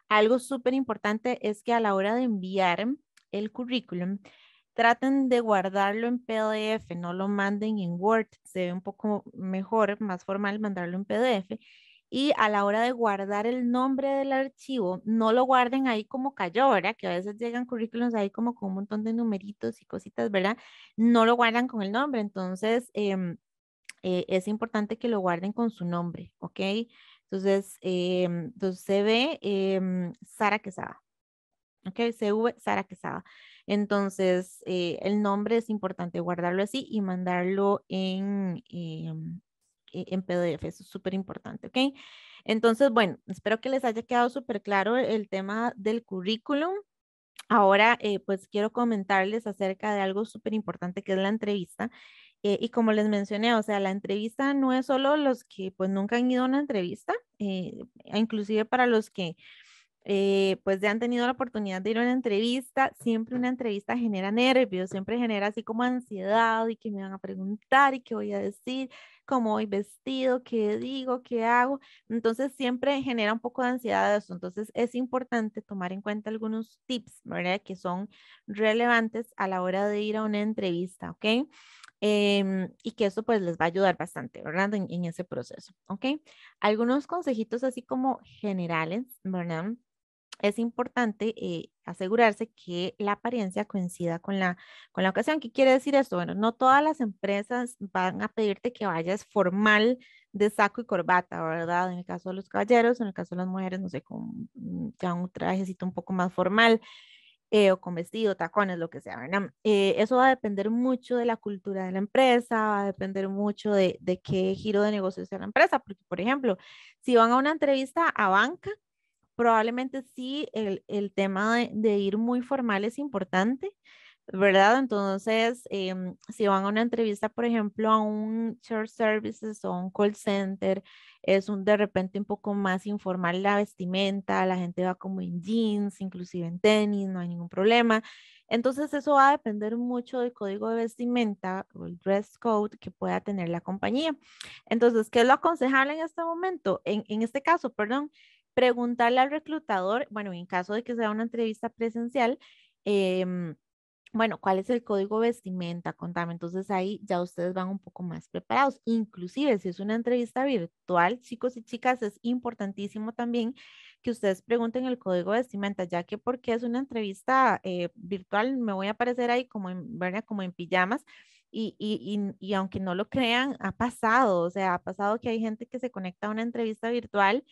Algo súper importante es que a la hora de enviar el currículum, traten de guardarlo en PDF, no lo manden en Word, se ve un poco mejor, más formal mandarlo en PDF y a la hora de guardar el nombre del archivo, no lo guarden ahí como cayó, ¿verdad? Que a veces llegan currículums ahí como con un montón de numeritos y cositas, ¿verdad? No lo guardan con el nombre, entonces em, eh, es importante que lo guarden con su nombre, ¿ok? Entonces, eh, se ve Sara Quesada. Ok, CV Sara Quesada. Entonces, eh, el nombre es importante guardarlo así y mandarlo en, en PDF, eso es súper importante, ¿ok? Entonces, bueno, espero que les haya quedado súper claro el tema del currículum. Ahora, eh, pues quiero comentarles acerca de algo súper importante que es la entrevista. Eh, y como les mencioné, o sea, la entrevista no es solo los que pues nunca han ido a una entrevista, eh, inclusive para los que eh, pues ya han tenido la oportunidad de ir a una entrevista, siempre una entrevista genera nervios, siempre genera así como ansiedad y que me van a preguntar y qué voy a decir, cómo voy vestido, qué digo, qué hago. Entonces siempre genera un poco de ansiedad eso. Entonces es importante tomar en cuenta algunos tips, ¿verdad? Que son relevantes a la hora de ir a una entrevista, ¿ok? Em, y que eso pues les va a ayudar bastante, ¿verdad? En, en ese proceso, ¿ok? Algunos consejitos así como generales, ¿verdad? es importante eh, asegurarse que la apariencia coincida con la, con la ocasión. ¿Qué quiere decir esto? Bueno, no todas las empresas van a pedirte que vayas formal de saco y corbata, ¿verdad? En el caso de los caballeros, en el caso de las mujeres, no sé, con mm, ya un trajecito un poco más formal. Eh, o con vestido, tacones, lo que sea, ¿verdad? Eh, eso va a depender mucho de la cultura de la empresa, va a depender mucho de, de qué giro de negocio sea la empresa, porque, por ejemplo, si van a una entrevista a banca, probablemente sí el, tema de, ir muy formal es importante, ¿verdad? Entonces, em, si van a una entrevista, por ejemplo, a un church services o un call center, es un de repente un poco más informal la vestimenta, la gente va como en jeans, inclusive en tenis, no hay ningún problema. Entonces, eso va a depender mucho del código de vestimenta o el dress code que pueda tener la compañía. Entonces, ¿qué es lo aconsejable en este momento? En, en este caso, perdón, preguntarle al reclutador, bueno, en caso de que sea una entrevista presencial, em, bueno, ¿cuál es el código vestimenta? Contame. Entonces ahí ya ustedes van un poco más preparados. Inclusive si es una entrevista virtual, chicos y chicas, es importantísimo también que ustedes pregunten el código vestimenta, ya que porque es una entrevista eh, virtual, me voy a aparecer ahí como en, Como en pijamas. Y, y, y aunque no lo crean, ha pasado, o sea, ha pasado que hay gente que se conecta a una entrevista virtual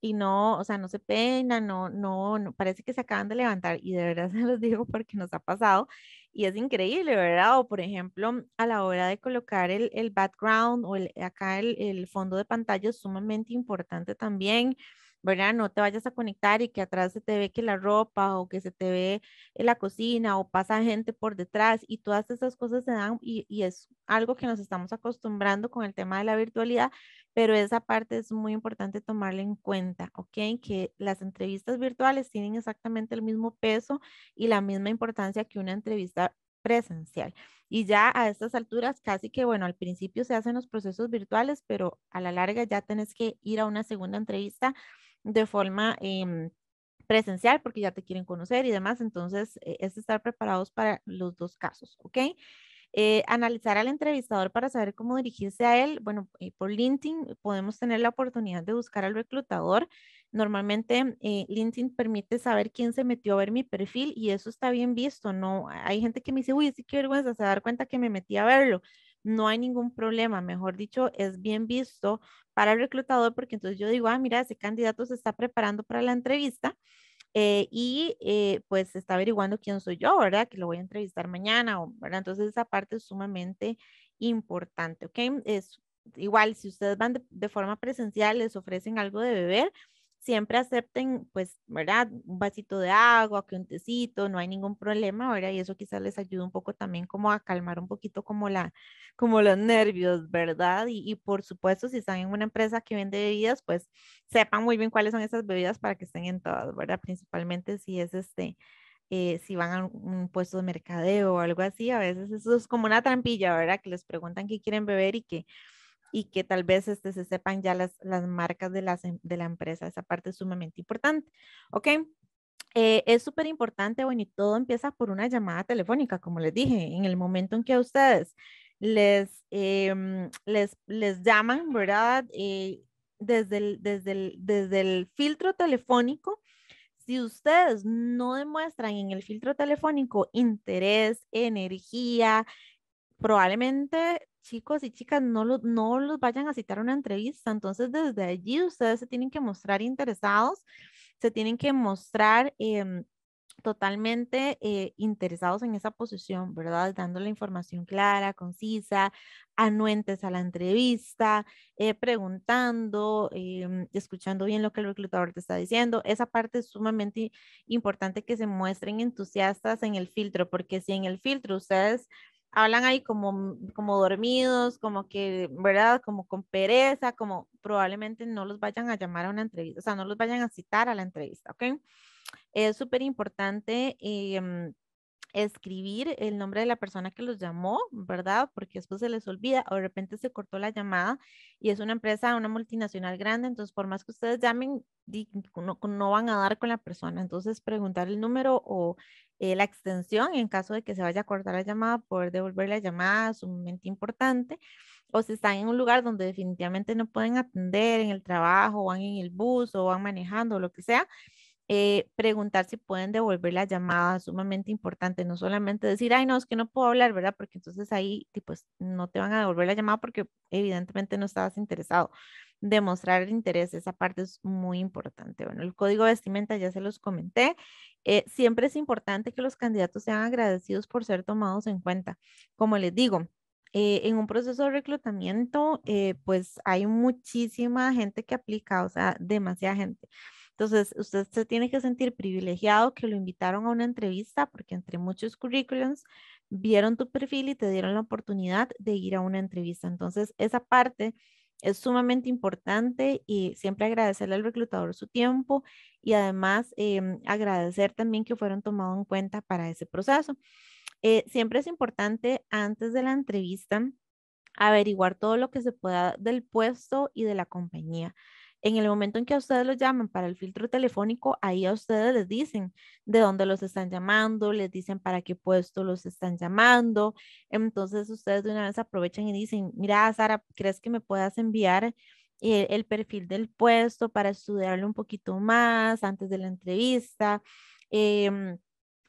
y no, o sea, no se peinan, no, no, no, parece que se acaban de levantar y de verdad se los digo porque nos ha pasado y es increíble, ¿verdad? O por ejemplo, a la hora de colocar el, el background o el, acá el, el, fondo de pantalla es sumamente importante también. ¿verdad? No te vayas a conectar y que atrás se te ve que la ropa o que se te ve en eh, la cocina o pasa gente por detrás y todas esas cosas se dan y, y es algo que nos estamos acostumbrando con el tema de la virtualidad, pero esa parte es muy importante tomarla en cuenta, ¿ok? Que las entrevistas virtuales tienen exactamente el mismo peso y la misma importancia que una entrevista presencial. Y ya a estas alturas, casi que, bueno, al principio se hacen los procesos virtuales, pero a la larga ya tenés que ir a una segunda entrevista de forma em, presencial porque ya te quieren conocer y demás. Entonces, eh, es estar preparados para los dos casos, ¿ok? Eh, analizar al entrevistador para saber cómo dirigirse a él. Bueno, eh, por LinkedIn podemos tener la oportunidad de buscar al reclutador. Normalmente LinkedIn permite saber quién se metió a ver mi perfil y eso está bien visto, ¿no? Hay gente que me dice, uy, sí, qué vergüenza, se dar cuenta que me metí a verlo no hay ningún problema, mejor dicho, es bien visto para el reclutador porque entonces yo digo, ah, mira, ese candidato se está preparando para la entrevista eh, y eh, pues está averiguando quién soy yo, ¿verdad? Que lo voy a entrevistar mañana, ¿verdad? Entonces esa parte es sumamente importante, ¿ok? Es igual, si ustedes van de, de forma presencial, les ofrecen algo de beber, siempre acepten, pues, ¿verdad? Un vasito de agua, que un tecito, no hay ningún problema, ¿verdad? Y eso quizás les ayude un poco también como a calmar un poquito como, la, como los nervios, ¿verdad? Y, por supuesto, si están en una empresa que vende bebidas, pues sepan muy bien cuáles son esas bebidas para que estén en todas, ¿verdad? Principalmente si es este, eh, si van a un puesto de mercadeo o algo así, a veces eso es como una trampilla, ¿verdad? Que les preguntan qué quieren beber y que y que tal vez este, se sepan ya las, las marcas de, em, de la empresa. Esa parte es sumamente importante. ¿Ok? Eh, es súper importante, bueno, y todo empieza por una llamada telefónica, como les dije, en el momento en que a ustedes les, em, les, les llaman, ¿verdad? Eh, desde, el, desde, el, desde el filtro telefónico, si ustedes no demuestran en el filtro telefónico interés, energía, probablemente chicos y chicas no, no los vayan a citar a una entrevista. Entonces, desde allí ustedes se tienen que mostrar interesados, se tienen que mostrar em, totalmente eh, interesados en esa posición, ¿verdad? Dando la información clara, concisa, anuentes a la entrevista, eh, preguntando, em, escuchando bien lo que el reclutador te está diciendo. Esa parte es sumamente importante que se muestren entusiastas en el filtro, porque si en el filtro ustedes hablan ahí como, como dormidos, como que, ¿verdad? Como con pereza, como probablemente no los vayan a llamar a una entrevista, o sea, no los vayan a citar a la entrevista, ¿ok? Es súper importante eh, em, escribir el nombre de la persona que los llamó, ¿verdad? Porque después se les olvida o de repente se cortó la llamada y es una empresa, una multinacional grande, entonces por más que ustedes llamen, no, van a dar con la persona, entonces preguntar el número o eh, la extensión en caso de que se vaya a cortar la llamada, poder devolver la llamada, es sumamente importante, o si están en un lugar donde definitivamente no pueden atender en el trabajo, van en el bus o van manejando o lo que sea, eh, preguntar si pueden devolver la llamada, sumamente importante, no solamente decir, ay, no, es que no puedo hablar, ¿verdad? Porque entonces ahí, pues, no te van a devolver la llamada porque evidentemente no estabas interesado. Demostrar el interés, esa parte es muy importante. Bueno, el código de vestimenta ya se los comenté. Eh, siempre es importante que los candidatos sean agradecidos por ser tomados en cuenta. Como les digo, eh, en un proceso de reclutamiento, pues hay muchísima gente que aplica, o sea, demasiada gente. Entonces, usted se tiene que sentir privilegiado que lo invitaron a una entrevista porque entre muchos currículums vieron tu perfil y te dieron la oportunidad de ir a una entrevista. Entonces, esa parte es sumamente importante y siempre agradecerle al reclutador su tiempo y además em, agradecer también que fueron tomados en cuenta para ese proceso. Eh, siempre es importante antes de la entrevista averiguar todo lo que se pueda del puesto y de la compañía en el momento en que a ustedes los llaman para el filtro telefónico, ahí a ustedes les dicen de dónde los están llamando, les dicen para qué puesto los están llamando. Entonces ustedes de una vez aprovechan y dicen, mira, Sara, ¿crees que me puedas enviar eh, el, perfil del puesto para estudiarlo un poquito más antes de la entrevista? Em,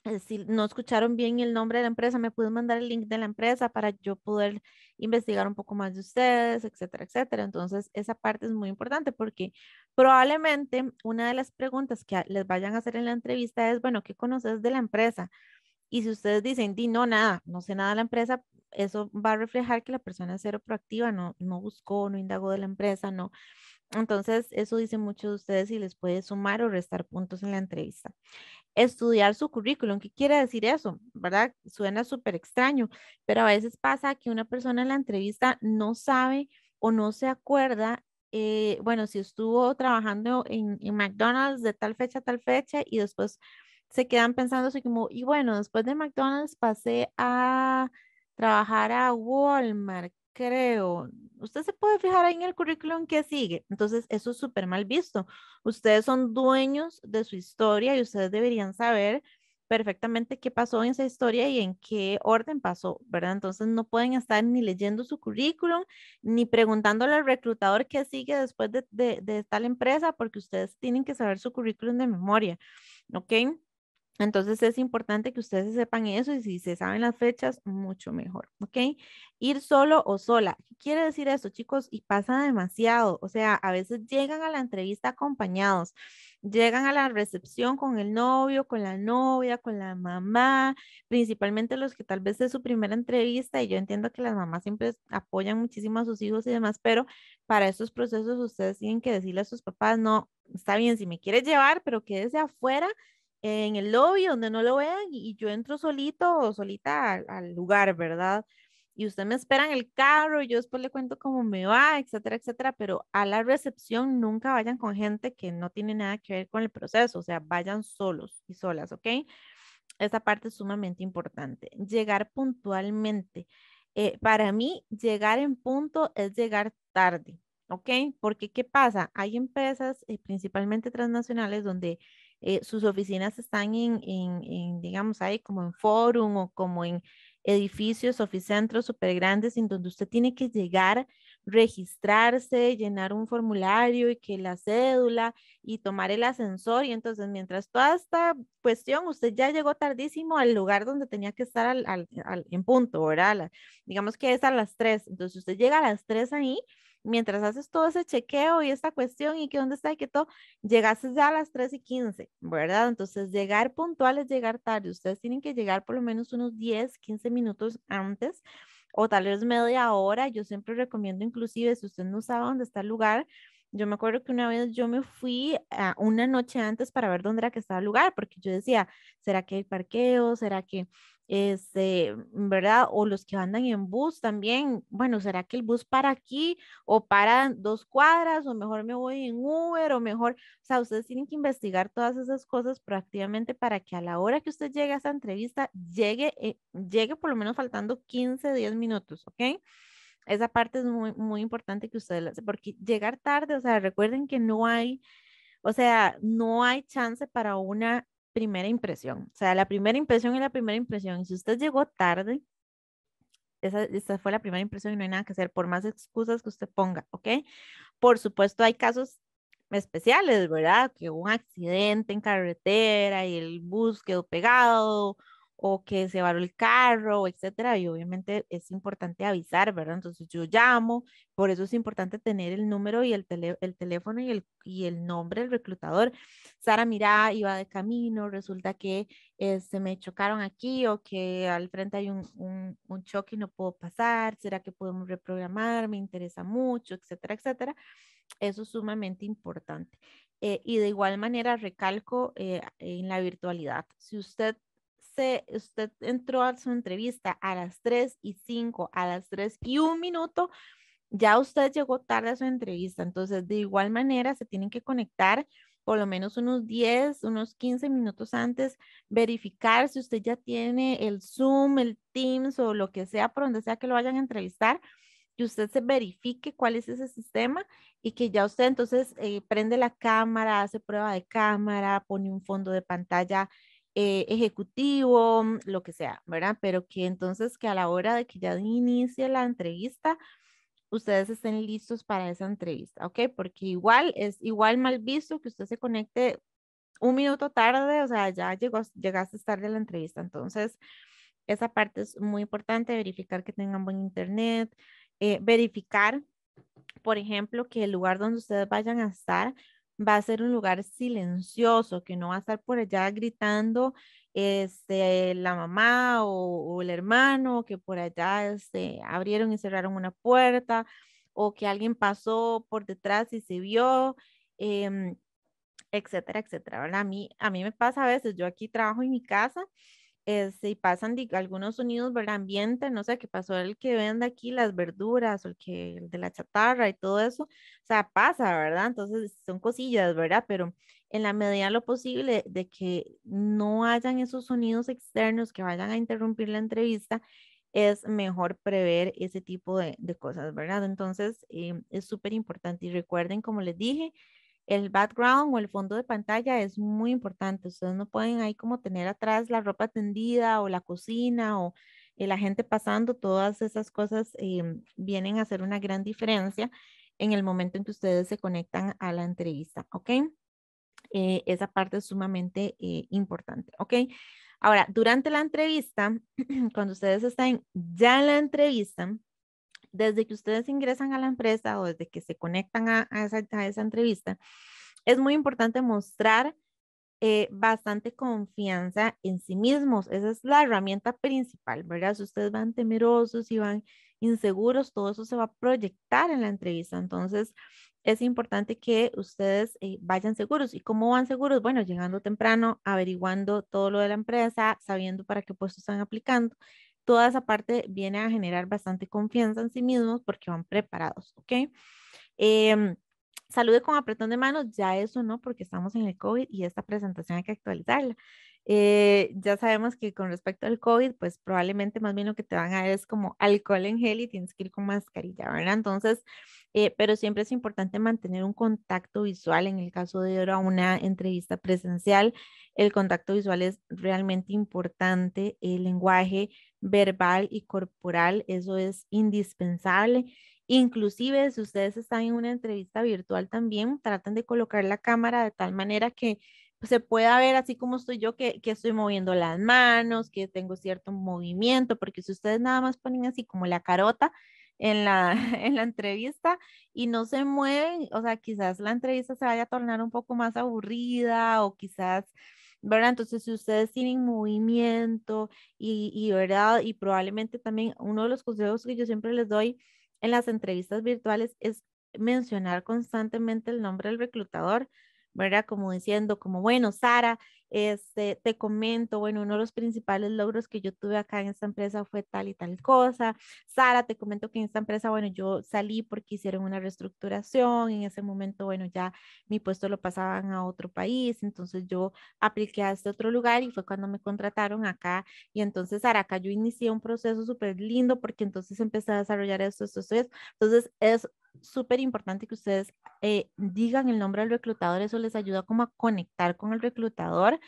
eh, si no escucharon bien el nombre de la empresa, me pueden mandar el link de la empresa para yo poder investigar un poco más de ustedes, etcétera, etcétera. Entonces, esa parte es muy importante porque probablemente una de las preguntas que les vayan a hacer en la entrevista es, bueno, ¿qué conoces de la empresa? Y si ustedes dicen, no, nada, no sé nada de la empresa, eso va a reflejar que la persona es cero proactiva, no, no buscó, no indagó de la empresa, no, entonces, eso dice muchos de ustedes y les puede sumar o restar puntos en la entrevista. Estudiar su currículum, ¿qué quiere decir eso? ¿Verdad? Suena súper extraño, pero a veces pasa que una persona en la entrevista no sabe o no se acuerda eh, bueno, si estuvo trabajando en, en, McDonald's de tal fecha a tal fecha y después se quedan pensando así como, y bueno, después de McDonald's pasé a trabajar a Walmart, creo. Usted se puede fijar ahí en el currículum que sigue. Entonces, eso es súper mal visto. Ustedes son dueños de su historia y ustedes deberían saber perfectamente qué pasó en esa historia y en qué orden pasó, ¿verdad? Entonces no pueden estar ni leyendo su currículum, ni preguntándole al reclutador qué sigue después de, de, de tal empresa, porque ustedes tienen que saber su currículum de memoria, ¿ok? Entonces es importante que ustedes sepan eso y si se saben las fechas, mucho mejor, ¿ok? Ir solo o sola. ¿Qué quiere decir eso, chicos? Y pasa demasiado. O sea, a veces llegan a la entrevista acompañados, llegan a la recepción con el novio, con la novia, con la mamá, principalmente los que tal vez es su primera entrevista y yo entiendo que las mamás siempre apoyan muchísimo a sus hijos y demás, pero para estos procesos ustedes tienen que decirle a sus papás, no, está bien, si me quieres llevar, pero quédese afuera en el lobby donde no lo vean y yo entro solito o solita al, lugar, ¿verdad? Y usted me espera en el carro, y yo después le cuento cómo me va, etcétera, etcétera, pero a la recepción nunca vayan con gente que no tiene nada que ver con el proceso, o sea, vayan solos y solas, ¿ok? Esta parte es sumamente importante. Llegar puntualmente. Eh, para mí, llegar en punto es llegar tarde, ¿ok? Porque ¿qué pasa? Hay empresas, eh, principalmente transnacionales, donde eh, sus oficinas están en, digamos, ahí como en forum o como en edificios, oficentros súper grandes en donde usted tiene que llegar, registrarse, llenar un formulario y que la cédula y tomar el ascensor. Y entonces, mientras toda esta cuestión, usted ya llegó tardísimo al lugar donde tenía que estar al, en punto, ¿verdad? digamos que es a las tres, Entonces, usted llega a las tres ahí mientras haces todo ese chequeo y esta cuestión y que dónde está y que todo, llegaste ya a las 3 y 15, ¿verdad? Entonces, llegar puntual es llegar tarde. Ustedes tienen que llegar por lo menos unos 10, 15 minutos antes o tal vez media hora. Yo siempre recomiendo, inclusive, si usted no sabe dónde está el lugar, yo me acuerdo que una vez yo me fui ah, una noche antes para ver dónde era que estaba el lugar, porque yo decía, ¿será que hay parqueo? ¿Será que este, ¿verdad? O los que andan en bus también, bueno, ¿será que el bus para aquí o para dos cuadras o mejor me voy en Uber o mejor, o sea, ustedes tienen que investigar todas esas cosas proactivamente para que a la hora que usted llegue a esa entrevista llegue, eh, llegue por lo menos faltando 15, 10 minutos, ¿ok? Esa parte es muy, muy importante que ustedes la porque llegar tarde, o sea, recuerden que no hay, o sea, no hay chance para una primera impresión. O sea, la primera impresión es la primera impresión. Si usted llegó tarde, esa, fue la primera impresión y no hay nada que hacer, por más excusas que usted ponga, ¿ok? Por supuesto, hay casos especiales, ¿verdad? Que un accidente en carretera y el bus quedó pegado o que se varó el carro, etcétera, y obviamente es importante avisar, ¿verdad? Entonces yo llamo, por eso es importante tener el número y el, el teléfono y el, y el nombre del reclutador. Sara, mira, iba de camino, resulta que se este, me chocaron aquí o que al frente hay un, un, un choque y no puedo pasar, ¿será que podemos reprogramar? Me interesa mucho, etcétera, etcétera. Eso es sumamente importante. Eh, y de igual manera recalco eh, en la virtualidad. Si usted usted, entró a su entrevista a las 3 y 5, a las 3 y un minuto, ya usted llegó tarde a su entrevista. Entonces, de igual manera, se tienen que conectar por lo menos unos 10, unos 15 minutos antes, verificar si usted ya tiene el Zoom, el Teams o lo que sea, por donde sea que lo vayan a entrevistar, que usted se verifique cuál es ese sistema y que ya usted entonces eh, prende la cámara, hace prueba de cámara, pone un fondo de pantalla eh, ejecutivo, mm, lo que sea, ¿verdad? Pero que entonces que a la hora de que ya inicie la entrevista, ustedes estén listos para esa entrevista, ¿ok? Porque igual es igual mal visto que usted se conecte un minuto tarde, o sea, ya llegó, llegaste tarde a la entrevista. Entonces, esa parte es muy importante, verificar que tengan buen internet, eh, verificar, por ejemplo, que el lugar donde ustedes vayan a estar va a ser un lugar silencioso, que no va a estar por allá gritando este, la mamá o, el hermano, que por allá este, abrieron y cerraron una puerta, o que alguien pasó por detrás y se vio, em, etcétera, etcétera. A, mí, a mí me pasa a veces, yo aquí trabajo en mi casa eh, si pasan algunos sonidos, ¿verdad? Ambiente, no sé, qué pasó el que vende aquí las verduras o el que el de la chatarra y todo eso, o sea, pasa, ¿verdad? Entonces son cosillas, ¿verdad? Pero en la medida de lo posible de que no hayan esos sonidos externos que vayan a interrumpir la entrevista, es mejor prever ese tipo de, cosas, ¿verdad? Entonces em, es súper importante y recuerden, como les dije, el background o el fondo de pantalla es muy importante. Ustedes no pueden ahí como tener atrás la ropa tendida o la cocina o la gente pasando. Todas esas cosas em, vienen a hacer una gran diferencia en el momento en que ustedes se conectan a la entrevista, ¿ok? Eh, esa parte es sumamente eh, importante, ¿ok? Ahora, durante la entrevista, cuando ustedes están ya en la entrevista, desde que ustedes ingresan a la empresa o desde que se conectan a, esa, esa, entrevista, es muy importante mostrar eh, bastante confianza en sí mismos. Esa es la herramienta principal, ¿verdad? Si ustedes van temerosos, y van inseguros, todo eso se va a proyectar en la entrevista. Entonces, es importante que ustedes eh, vayan seguros. ¿Y cómo van seguros? Bueno, llegando temprano, averiguando todo lo de la empresa, sabiendo para qué puesto están aplicando, toda esa parte viene a generar bastante confianza en sí mismos porque van preparados, ¿ok? Em, salude con apretón de manos, ya eso no, porque estamos en el COVID y esta presentación hay que actualizarla. Eh, ya sabemos que con respecto al COVID, pues probablemente más bien lo que te van a dar es como alcohol en gel y tienes que ir con mascarilla, ¿verdad? Entonces, eh, pero siempre es importante mantener un contacto visual. En el caso de a una entrevista presencial, el contacto visual es realmente importante. El lenguaje verbal y corporal, eso es indispensable. Inclusive si ustedes están en una entrevista virtual también, traten de colocar la cámara de tal manera que se pueda ver así como estoy yo, que, que, estoy moviendo las manos, que tengo cierto movimiento, porque si ustedes nada más ponen así como la carota en la, en la entrevista y no se mueven, o sea, quizás la entrevista se vaya a tornar un poco más aburrida o quizás... ¿verdad? Entonces, si ustedes tienen movimiento y, y, ¿verdad? Y probablemente también uno de los consejos que yo siempre les doy en las entrevistas virtuales es mencionar constantemente el nombre del reclutador, ¿verdad? Como diciendo, como, bueno, Sara, este, te comento, bueno, uno de los principales logros que yo tuve acá en esta empresa fue tal y tal cosa. Sara, te comento que en esta empresa, bueno, yo salí porque hicieron una reestructuración, en ese momento, bueno, ya mi puesto lo pasaban a otro país, entonces yo apliqué a este otro lugar y fue cuando me contrataron acá. Y entonces, Sara, acá yo inicié un proceso súper lindo porque entonces empecé a desarrollar esto, esto, esto. Entonces, es súper importante que ustedes eh, digan el nombre del reclutador, eso les ayuda como a conectar con el reclutador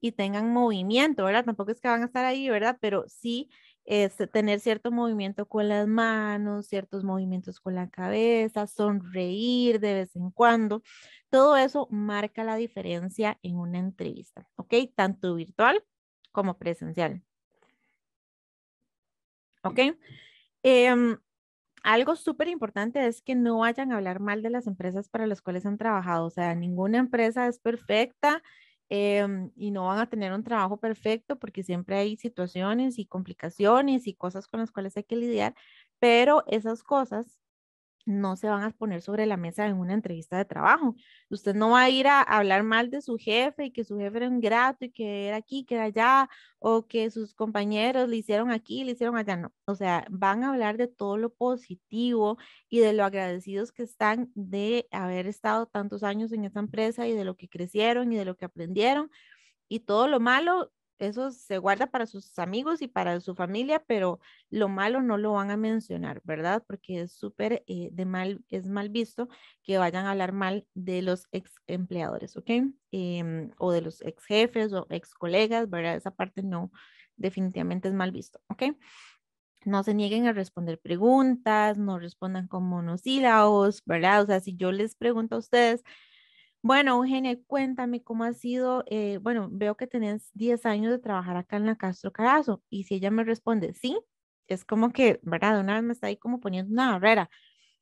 y tengan movimiento, ¿verdad? Tampoco es que van a estar ahí, ¿verdad? Pero sí es este, tener cierto movimiento con las manos, ciertos movimientos con la cabeza, sonreír de vez en cuando. Todo eso marca la diferencia en una entrevista, ¿ok? Tanto virtual como presencial. ¿Ok? Em, algo súper importante es que no vayan a hablar mal de las empresas para las cuales han trabajado. O sea, ninguna empresa es perfecta em, y no van a tener un trabajo perfecto porque siempre hay situaciones y complicaciones y cosas con las cuales hay que lidiar, pero esas cosas no se van a poner sobre la mesa en una entrevista de trabajo. Usted no va a ir a hablar mal de su jefe y que su jefe era un grato y que era aquí, que era allá, o que sus compañeros le hicieron aquí, le hicieron allá, no. O sea, van a hablar de todo lo positivo y de lo agradecidos que están de haber estado tantos años en esta empresa y de lo que crecieron y de lo que aprendieron. Y todo lo malo eso se guarda para sus amigos y para su familia, pero lo malo no lo van a mencionar, ¿verdad? Porque es súper eh, de mal, es mal visto que vayan a hablar mal de los ex empleadores, ¿ok? Em, o de los ex jefes o ex colegas, ¿verdad? Esa parte no, definitivamente es mal visto, ¿ok? No se nieguen a responder preguntas, no respondan con monosílabos, ¿verdad? O sea, si yo les pregunto a ustedes, bueno, Eugenia, cuéntame cómo ha sido, eh, bueno, veo que tenés 10 años de trabajar acá en la Castro Carazo y si ella me responde sí, es como que, ¿verdad? Una vez me está ahí como poniendo una barrera.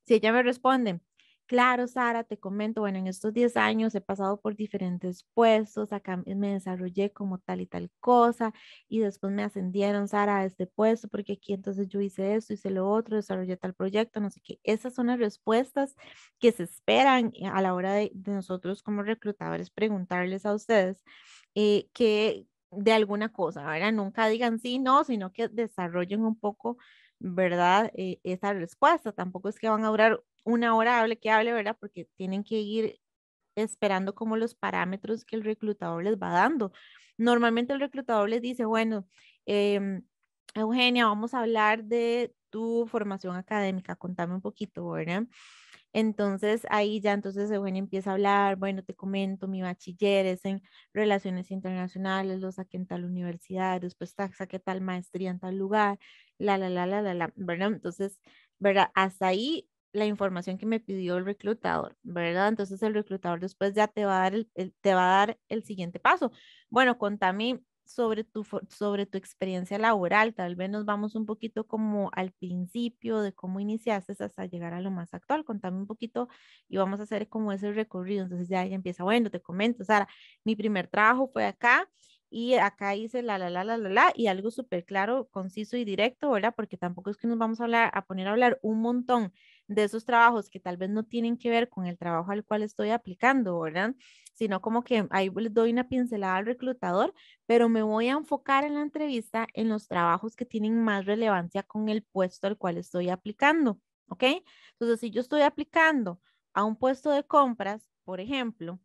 Si ella me responde, Claro, Sara, te comento, bueno, en estos 10 años he pasado por diferentes puestos, acá me desarrollé como tal y tal cosa y después me ascendieron, Sara, a este puesto porque aquí entonces yo hice esto, hice lo otro, desarrollé tal proyecto, no sé qué. Esas son las respuestas que se esperan eh, a la hora de, nosotros como reclutadores preguntarles a ustedes eh, que de alguna cosa, ahora Nunca digan sí, no, sino que desarrollen un poco, ¿verdad? Eh, esa respuesta. Tampoco es que van a durar una hora hable que hable, ¿verdad? Porque tienen que ir esperando como los parámetros que el reclutador les va dando. Normalmente el reclutador les dice, bueno, em, Eugenia, vamos a hablar de tu formación académica, contame un poquito, ¿verdad? Entonces ahí ya entonces Eugenia empieza a hablar, bueno, te comento, mi bachiller es en relaciones internacionales, lo saqué en tal universidad, después saqué tal maestría en tal lugar, la, la, la, la, la, la, ¿verdad? Entonces, ¿verdad? Hasta ahí la información que me pidió el reclutador, ¿verdad? Entonces el reclutador después ya te va a dar el, te va a dar el siguiente paso. Bueno, contame sobre tu, sobre tu experiencia laboral, tal vez nos vamos un poquito como al principio de cómo iniciaste hasta llegar a lo más actual, contame un poquito y vamos a hacer como ese recorrido, entonces ya, ahí empieza, bueno, te comento, Sara, mi primer trabajo fue acá y acá hice la, la, la, la, la, la, y algo súper claro, conciso y directo, ¿verdad? Porque tampoco es que nos vamos a, hablar, a poner a hablar un montón de esos trabajos que tal vez no tienen que ver con el trabajo al cual estoy aplicando, ¿verdad? Sino como que ahí les doy una pincelada al reclutador, pero me voy a enfocar en la entrevista en los trabajos que tienen más relevancia con el puesto al cual estoy aplicando, ¿ok? Entonces, si yo estoy aplicando a un puesto de compras, por ejemplo,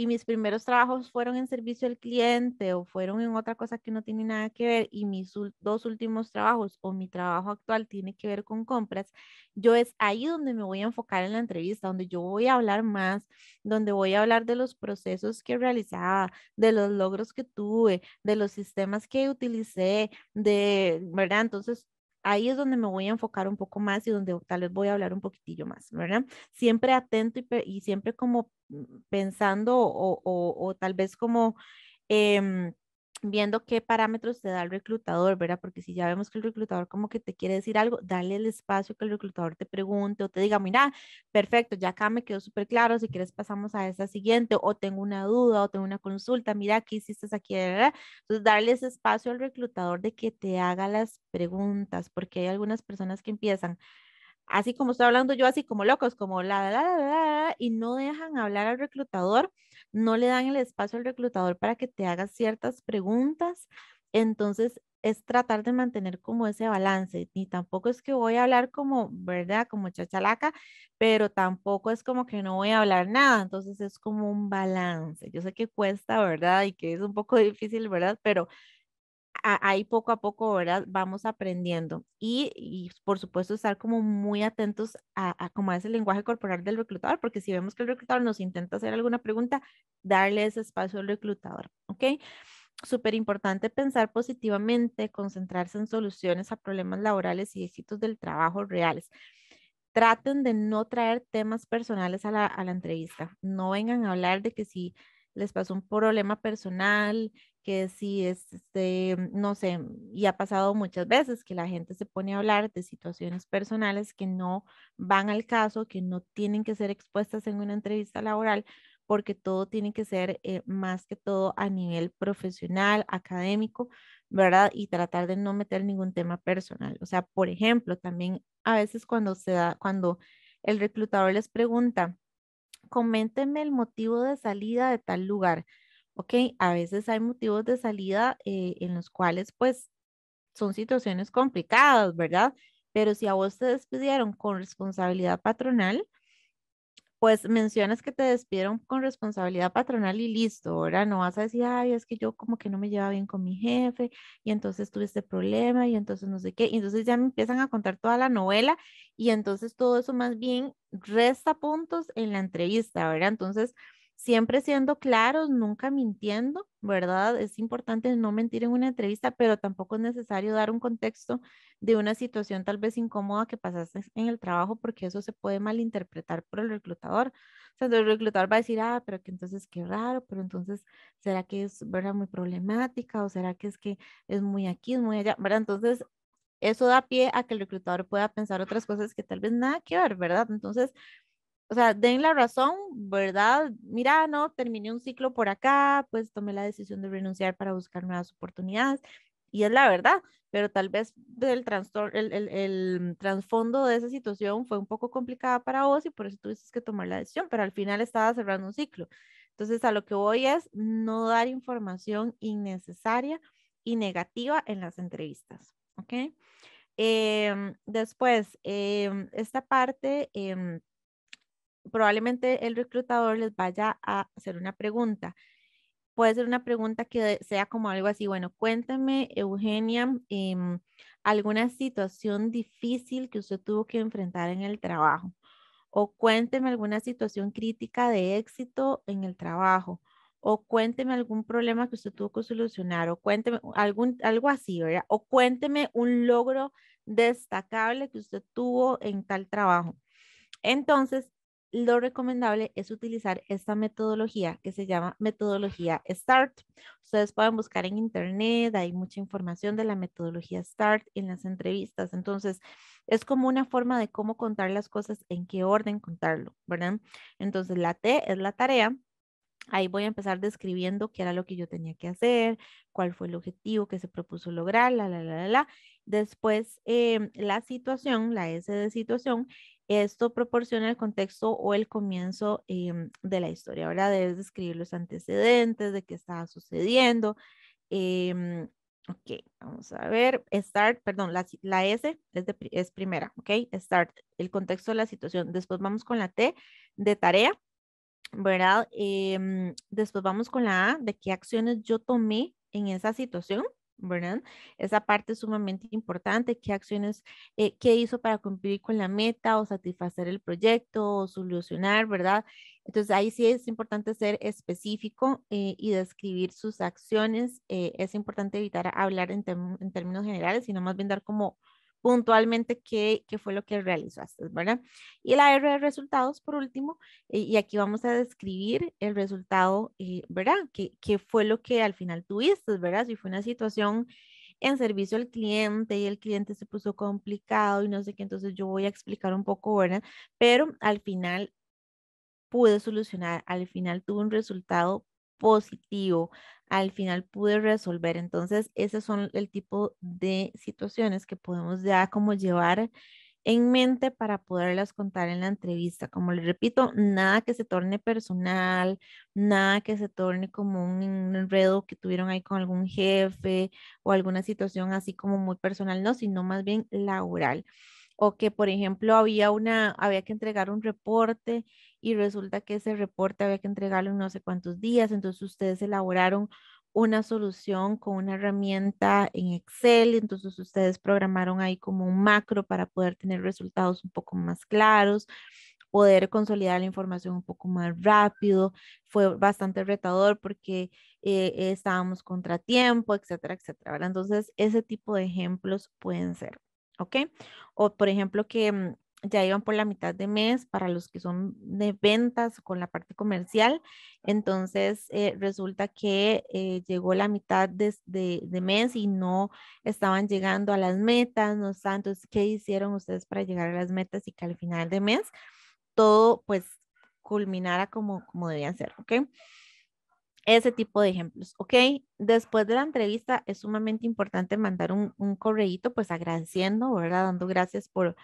y mis primeros trabajos fueron en servicio al cliente o fueron en otra cosa que no tiene nada que ver y mis dos últimos trabajos o mi trabajo actual tiene que ver con compras, yo es ahí donde me voy a enfocar en la entrevista, donde yo voy a hablar más, donde voy a hablar de los procesos que realizaba, de los logros que tuve, de los sistemas que utilicé, de, ¿verdad? Entonces, ahí es donde me voy a enfocar un poco más y donde tal vez voy a hablar un poquitillo más, ¿verdad? Siempre atento y, siempre como mm, pensando o, tal vez como... Em, viendo qué parámetros te da el reclutador, ¿verdad? Porque si ya vemos que el reclutador como que te quiere decir algo, dale el espacio que el reclutador te pregunte o te diga, mira, perfecto, ya acá me quedó súper claro, si quieres pasamos a esa siguiente, o tengo una duda, o tengo una consulta, mira, ¿qué hiciste aquí? Entonces, darle ese espacio al reclutador de que te haga las preguntas, porque hay algunas personas que empiezan, así como estoy hablando yo, así como locos, como la, la, la, la y no dejan hablar al reclutador no le dan el espacio al reclutador para que te haga ciertas preguntas. Entonces, es tratar de mantener como ese balance. Ni tampoco es que voy a hablar como, ¿verdad? Como chachalaca, pero tampoco es como que no voy a hablar nada. Entonces es como un balance. Yo sé que cuesta, ¿verdad? Y que es un poco difícil, ¿verdad? Pero ahí poco a poco, ¿verdad? Vamos aprendiendo y, por supuesto estar como muy atentos a, cómo es el lenguaje corporal del reclutador, porque si vemos que el reclutador nos intenta hacer alguna pregunta, darle ese espacio al reclutador, ¿ok? Súper importante pensar positivamente, concentrarse en soluciones a problemas laborales y éxitos del trabajo reales. Traten de no traer temas personales a la, a la entrevista. No vengan a hablar de que si les pasó un problema personal, que si es, este, no sé, mm, y ha pasado muchas veces que la gente se pone a hablar de situaciones personales que no van al caso, que no tienen que ser expuestas en una entrevista laboral, porque todo tiene que ser eh, más que todo a nivel profesional, académico, ¿verdad? Y tratar de no meter ningún tema personal. O sea, por ejemplo, también a veces cuando se da, cuando el reclutador les pregunta, coméntenme el motivo de salida de tal lugar. Ok, a veces hay motivos de salida eh, en los cuales pues son situaciones complicadas, ¿verdad? Pero si a vos te despidieron con responsabilidad patronal, pues mencionas que te despidieron con responsabilidad patronal y listo, ahora no vas a decir, ay, es que yo como que no me lleva bien con mi jefe y entonces tuve este problema y entonces no sé qué, y entonces ya me empiezan a contar toda la novela y entonces todo eso más bien resta puntos en la entrevista, ¿verdad? Entonces, siempre siendo claros, nunca mintiendo, ¿verdad? Es importante no mentir en una entrevista, pero tampoco es necesario dar un contexto de una situación tal vez incómoda que pasaste en el trabajo, porque eso se puede malinterpretar por el reclutador. O sea, el reclutador va a decir, ah, pero que entonces qué raro, pero entonces, ¿será que es, verdad, muy problemática o será que es que es muy aquí, es muy allá, ¿verdad? Entonces, eso da pie a que el reclutador pueda pensar otras cosas que tal vez nada que ver, ¿verdad? Entonces, o sea, den la razón, ¿verdad? Mira, no, terminé un ciclo por acá, pues tomé la decisión de renunciar para buscar nuevas oportunidades. Y es la verdad, pero tal vez el, el, el, el trasfondo de esa situación fue un poco complicada para vos y por eso tuviste que tomar la decisión, pero al final estaba cerrando un ciclo. Entonces, a lo que voy es no dar información innecesaria y negativa en las entrevistas, ¿ok? Em, después, em, esta parte... Em, probablemente el reclutador les vaya a hacer una pregunta. Puede ser una pregunta que sea como algo así, bueno, cuénteme Eugenia, em, alguna situación difícil que usted tuvo que enfrentar en el trabajo o cuénteme alguna situación crítica de éxito en el trabajo, o cuénteme algún problema que usted tuvo que solucionar, o cuénteme algún, algo así, ¿verdad? O cuénteme un logro destacable que usted tuvo en tal trabajo. Entonces, lo recomendable es utilizar esta metodología que se llama metodología START. Ustedes pueden buscar en internet, hay mucha información de la metodología START en las entrevistas. Entonces, es como una forma de cómo contar las cosas, en qué orden contarlo, ¿verdad? Entonces, la T es la tarea, Ahí voy a empezar describiendo qué era lo que yo tenía que hacer, cuál fue el objetivo que se propuso lograr, la, la, la, la. Después, em, la situación, la S de situación, esto proporciona el contexto o el comienzo em, de la historia, ¿verdad? Debes describir los antecedentes de qué estaba sucediendo. Em, ok, vamos a ver. Start, perdón, la, S es, primera, ok. Start, el contexto de la situación. Después vamos con la T de tarea, ¿verdad? Em, después vamos con la A de qué acciones yo tomé en esa situación. ¿verdad? Esa parte es sumamente importante, qué acciones, eh, qué hizo para cumplir con la meta o satisfacer el proyecto o solucionar, ¿verdad? Entonces ahí sí es importante ser específico eh, y describir sus acciones. Eh, es importante evitar hablar en, en, términos generales, sino más bien dar como puntualmente qué, fue lo que realizaste, ¿verdad? Y la R de resultados, por último, eh, y aquí vamos a describir el resultado, eh, ¿verdad? ¿Qué, ¿Qué fue lo que al final tuviste, ¿verdad? Si fue una situación en servicio al cliente y el cliente se puso complicado y no sé qué, entonces yo voy a explicar un poco, ¿verdad? Pero al final pude solucionar, al final tuve un resultado positivo, al final pude resolver. Entonces, ese son el tipo de situaciones que podemos ya como llevar en mente para poderlas contar en la entrevista. Como les repito, nada que se torne personal, nada que se torne como un enredo que tuvieron ahí con algún jefe o alguna situación así como muy personal, no, sino más bien laboral. O que, por ejemplo, había, una, había que entregar un reporte y resulta que ese reporte había que entregarlo en no sé cuántos días, entonces ustedes elaboraron una solución con una herramienta en Excel, entonces ustedes programaron ahí como un macro para poder tener resultados un poco más claros, poder consolidar la información un poco más rápido, fue bastante retador porque eh, eh, estábamos contra tiempo, etcétera, etcétera. Entonces, ese tipo de ejemplos pueden ser, ¿ok? O por ejemplo que mm, ya iban por la mitad de mes para los que son de ventas con la parte comercial. Entonces, eh, resulta que eh, llegó la mitad de, mes y no estaban llegando a las metas, no está Entonces, ¿qué hicieron ustedes para llegar a las metas y que al final de mes todo pues culminara como, como debían ser? ¿Ok? Ese tipo de ejemplos, ¿ok? Después de la entrevista es sumamente importante mandar un, un correíto pues agradeciendo, ¿verdad? Dando gracias por,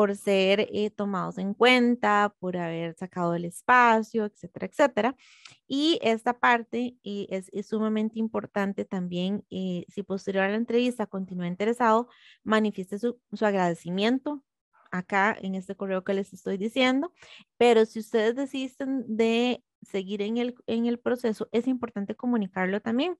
por ser eh, tomados en cuenta, por haber sacado el espacio, etcétera, etcétera. Y esta parte eh, es, sumamente importante también, eh, si posterior a la entrevista continúa interesado, manifieste su, agradecimiento acá en este correo que les estoy diciendo, pero si ustedes desisten de seguir en el, en el proceso, es importante comunicarlo también.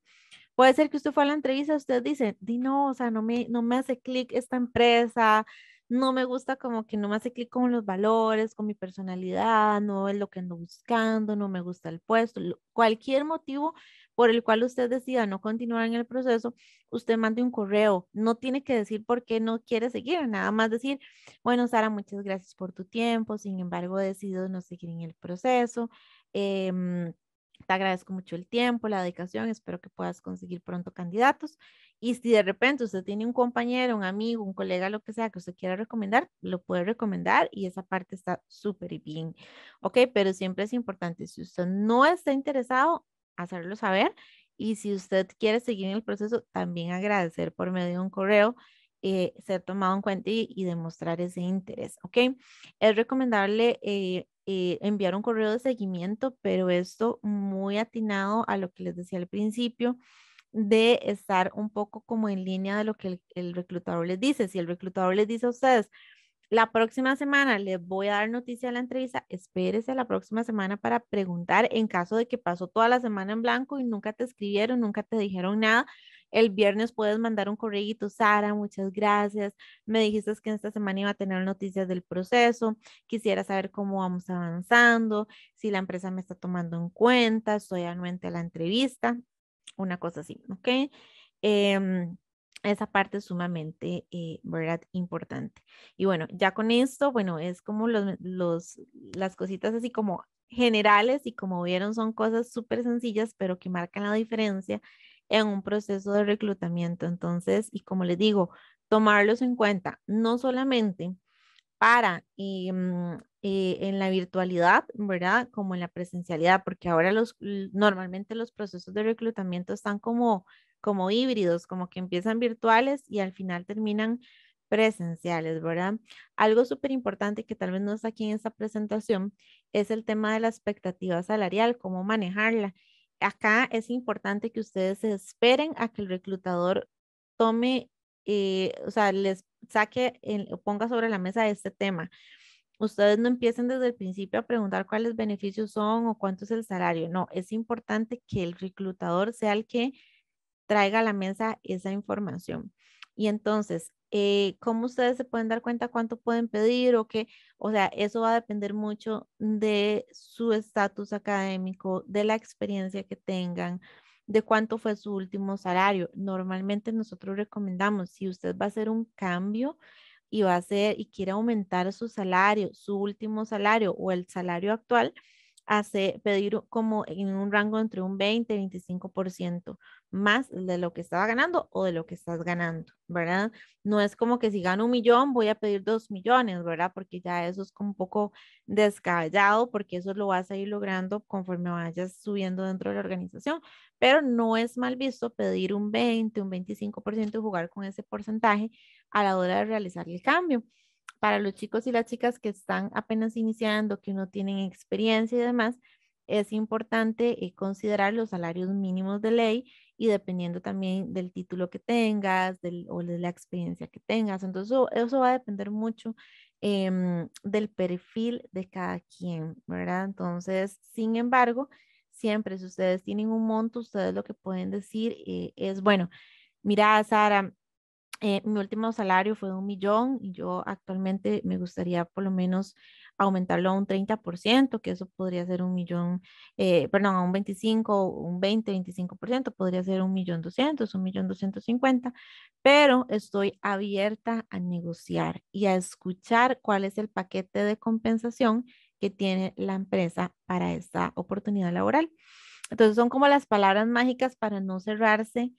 Puede ser que usted fue a la entrevista, usted dice, di no, o sea, no me, no me hace clic esta empresa, no me gusta como que no me hace clic con los valores, con mi personalidad, no es lo que ando buscando, no me gusta el puesto, cualquier motivo por el cual usted decida no continuar en el proceso, usted mande un correo, no tiene que decir por qué no quiere seguir, nada más decir, bueno, Sara, muchas gracias por tu tiempo, sin embargo, decido no seguir en el proceso. Em, te agradezco mucho el tiempo, la dedicación, espero que puedas conseguir pronto candidatos y si de repente usted tiene un compañero, un amigo, un colega, lo que sea que usted quiera recomendar, lo puede recomendar y esa parte está súper bien. Ok, pero siempre es importante, si usted no está interesado, hacerlo saber. Y si usted quiere seguir en el proceso, también agradecer por medio de un correo eh, ser tomado en cuenta y, demostrar ese interés, ¿ok? Es recomendable eh, eh, enviar un correo de seguimiento, pero esto muy atinado a lo que les decía al principio, de estar un poco como en línea de lo que el, reclutador les dice. Si el reclutador les dice a ustedes, la próxima semana les voy a dar noticia a la entrevista. Espérese la próxima semana para preguntar en caso de que pasó toda la semana en blanco y nunca te escribieron, nunca te dijeron nada. El viernes puedes mandar un tú, Sara, muchas gracias. Me dijiste que esta semana iba a tener noticias del proceso. Quisiera saber cómo vamos avanzando, si la empresa me está tomando en cuenta, estoy anuente a la entrevista una cosa así, ¿ok? Em, esa parte es sumamente, eh, ¿verdad? Importante. Y bueno, ya con esto, bueno, es como los, las cositas así como generales y como vieron son cosas súper sencillas, pero que marcan la diferencia en un proceso de reclutamiento. Entonces, y como les digo, tomarlos en cuenta, no solamente para mm, en la virtualidad, ¿verdad? Como en la presencialidad, porque ahora los, normalmente los procesos de reclutamiento están como, como híbridos, como que empiezan virtuales y al final terminan presenciales, ¿verdad? Algo súper importante que tal vez no está aquí en esta presentación es el tema de la expectativa salarial, cómo manejarla. Acá es importante que ustedes esperen a que el reclutador tome o sea, les saque, el, ponga sobre la mesa este tema. Ustedes no empiecen desde el principio a preguntar cuáles beneficios son o cuánto es el salario. No, es importante que el reclutador sea el que traiga a la mesa esa información. Y entonces, eh, ¿cómo ustedes se pueden dar cuenta cuánto pueden pedir o qué? O sea, eso va a depender mucho de su estatus académico, de la experiencia que tengan, de cuánto fue su último salario. Normalmente nosotros recomendamos, si usted va a hacer un cambio y va a hacer y quiere aumentar su salario, su último salario o el salario actual, hace, pedir como en un rango entre un 20 y 25% más de lo que estaba ganando o de lo que estás ganando, ¿verdad? No es como que si gano un millón voy a pedir dos millones, ¿verdad? Porque ya eso es como un poco descabellado porque eso lo vas a ir logrando conforme vayas subiendo dentro de la organización, pero no es mal visto pedir un 20, un 25% y jugar con ese porcentaje a la hora de realizar el cambio para los chicos y las chicas que están apenas iniciando, que no tienen experiencia y demás, es importante eh, considerar los salarios mínimos de ley y dependiendo también del título que tengas o de la experiencia que tengas. Entonces, eso, va a depender mucho em, del perfil de cada quien, ¿verdad? Entonces, sin embargo, siempre si ustedes tienen un monto, ustedes lo que pueden decir eh, es, bueno, mira, Sara, eh, mi último salario fue de un millón y yo actualmente me gustaría por lo menos aumentarlo a un 30%, que eso podría ser un millón, eh, perdón, a un 25, un 20, 25%, podría ser un millón 200, un millón 250, pero estoy abierta a negociar y a escuchar cuál es el paquete de compensación que tiene la empresa para esta oportunidad laboral. Entonces son como las palabras mágicas para no cerrarse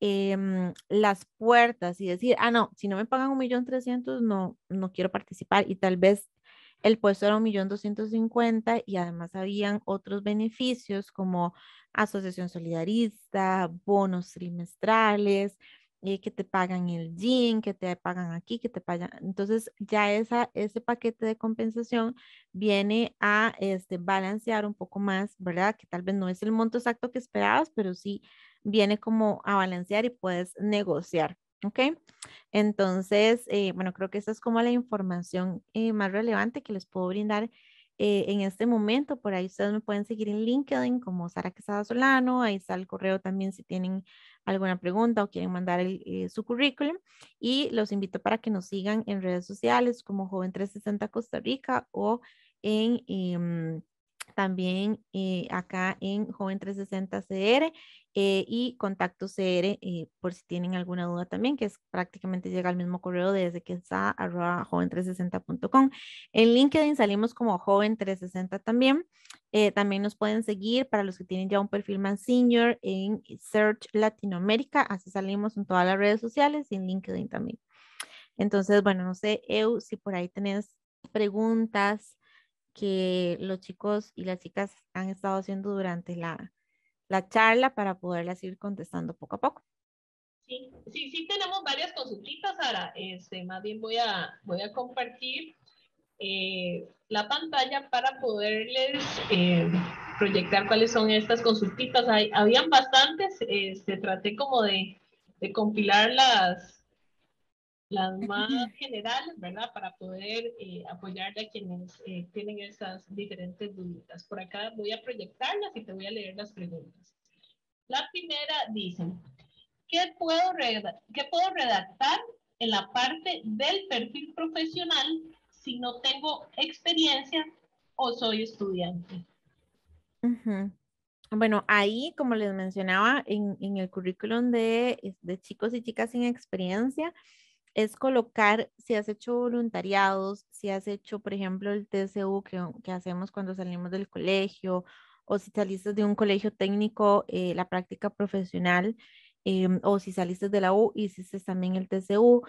Em, las puertas y decir, ah, no, si no me pagan un millón trescientos, no, no quiero participar y tal vez el puesto era un millón doscientos cincuenta y además habían otros beneficios como asociación solidarista, bonos trimestrales, eh, que te pagan el gym, que te pagan aquí, que te pagan. Entonces ya esa, ese paquete de compensación viene a este, balancear un poco más, ¿verdad? Que tal vez no es el monto exacto que esperabas, pero sí viene como a balancear y puedes negociar. ¿Ok? Entonces, eh, bueno, creo que esa es como la información eh, más relevante que les puedo brindar eh, en este momento. Por ahí ustedes me pueden seguir en LinkedIn como Sara Quesada Solano. Ahí está el correo también si tienen alguna pregunta o quieren mandar su currículum. Y los invito para que nos sigan en redes sociales como Joven 360 Costa Rica o en... Em, también eh, acá en Joven 360 CR eh, y Contacto CR, eh, por si tienen alguna duda también, que es prácticamente llega al mismo correo desde que está arroba joven360.com. En LinkedIn salimos como Joven 360 también. también nos pueden seguir para los que tienen ya un perfil más senior en Search Latinoamérica. Así salimos en todas las redes sociales y en LinkedIn también. Entonces, bueno, no sé, Eu, si por ahí tenés preguntas, que los chicos y las chicas han estado haciendo durante la, la charla para poderlas ir contestando poco a poco. Sí, sí, sí tenemos varias consultitas, Sara. Este, más bien voy a, voy a compartir eh, la pantalla para poderles eh, proyectar cuáles son estas consultitas. habían bastantes, este, traté como de, de compilar las, las más generales, ¿verdad? Para poder eh, apoyar a quienes eh, tienen esas diferentes dudas. Por acá voy a proyectarlas y te voy a leer las preguntas. La primera dice, ¿qué puedo, puedo redactar en la parte del perfil profesional si no tengo experiencia o soy estudiante? Bueno, ahí, como les mencionaba, en, en el currículum de, de chicos y chicas sin experiencia, es colocar si has hecho voluntariados, si has hecho, por ejemplo, el TCU que, hacemos cuando salimos del colegio o si saliste de un colegio técnico, eh, la práctica profesional, em, o si saliste de la U, hiciste también el TCU.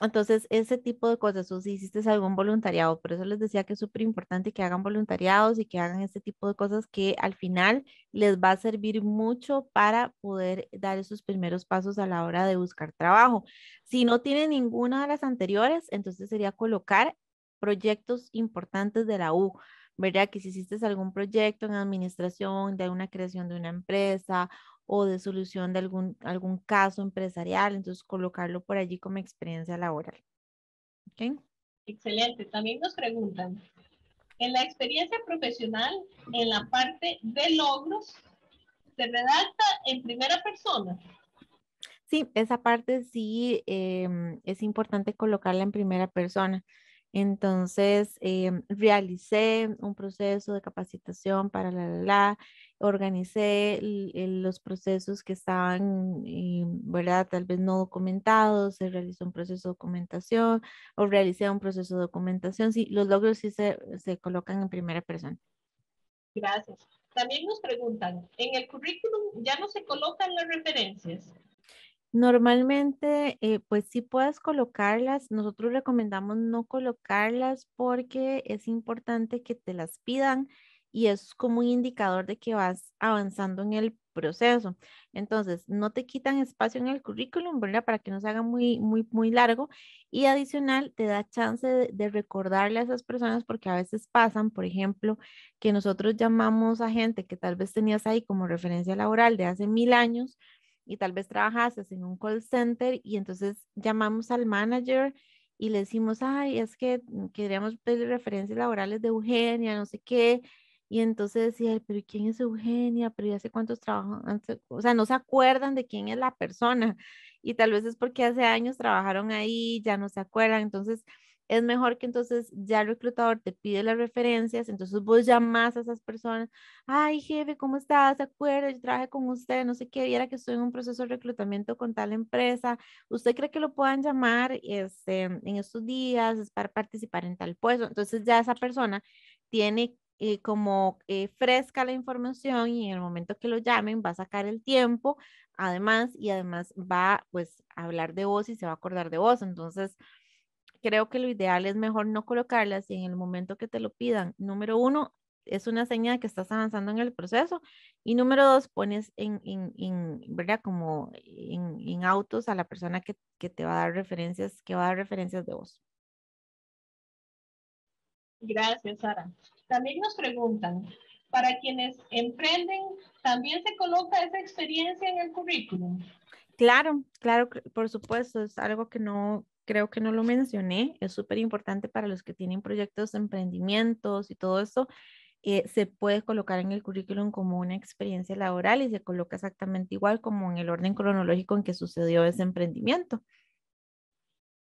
Entonces, ese tipo de cosas, o si hiciste algún voluntariado, por eso les decía que es súper importante que hagan voluntariados y que hagan este tipo de cosas que al final les va a servir mucho para poder dar esos primeros pasos a la hora de buscar trabajo. Si no tiene ninguna de las anteriores, entonces sería colocar proyectos importantes de la U. ¿verdad? Que si hiciste algún proyecto en administración, de una creación de una empresa o de solución de algún, algún caso empresarial, entonces colocarlo por allí como experiencia laboral. Excelente. También nos preguntan, en la experiencia profesional, en la parte de logros, ¿se redacta en primera persona? Sí, esa parte sí em, es importante colocarla en primera persona. Entonces, em, realicé un proceso de capacitación para la, la, la, organicé los procesos que estaban, eh, ¿verdad? Tal vez no documentados, se realizó un proceso de documentación o realicé un proceso de documentación. Sí, los logros sí se, se colocan en primera persona. Gracias. También nos preguntan, ¿en el currículum ya no se colocan las referencias? Normalmente, eh, pues sí puedes colocarlas. Nosotros recomendamos no colocarlas porque es importante que te las pidan y es como un indicador de que vas avanzando en el proceso. Entonces, no te quitan espacio en el currículum, ¿verdad? Para que no se haga muy, muy, muy largo. Y adicional, te da chance de, recordarle a esas personas porque a veces pasan, por ejemplo, que nosotros llamamos a gente que tal vez tenías ahí como referencia laboral de hace mil años y tal vez trabajaste en un call center y entonces llamamos al manager y le decimos, ay, es que mm, queríamos pedir referencias laborales de Eugenia, no sé qué, y entonces decía, pero ¿quién es Eugenia? Pero ya hace cuántos trabajan, o sea, no se acuerdan de quién es la persona. Y tal vez es porque hace años trabajaron ahí, ya no se acuerdan. Entonces, es mejor que entonces ya el reclutador te pide las referencias, entonces vos llamás a esas personas, ay jefe, ¿cómo estás? ¿Se acuerda? Yo trabajé con usted, no sé qué, viera que estoy en un proceso de reclutamiento con tal empresa, ¿usted cree que lo puedan llamar este, en estos días es para participar en tal puesto? Entonces ya esa persona tiene eh, como eh, fresca la información y en el momento que lo llamen va a sacar el tiempo, además, y además va pues a hablar de vos y se va a acordar de vos. Entonces, creo que lo ideal es mejor no colocarlas y en el momento que te lo pidan, número uno, es una señal que estás avanzando en el proceso y número dos, pones en, en, en ¿verdad? Como en, en, autos a la persona que, que te va a dar referencias, que va a dar referencias de vos. Gracias, Sara. También nos preguntan, para quienes emprenden, ¿también se coloca esa experiencia en el currículum? Claro, claro, por supuesto, es algo que no, creo que no lo mencioné, es súper importante para los que tienen proyectos de emprendimientos y todo eso. Eh, se puede colocar en el currículum como una experiencia laboral y se coloca exactamente igual como en el orden cronológico en que sucedió ese emprendimiento.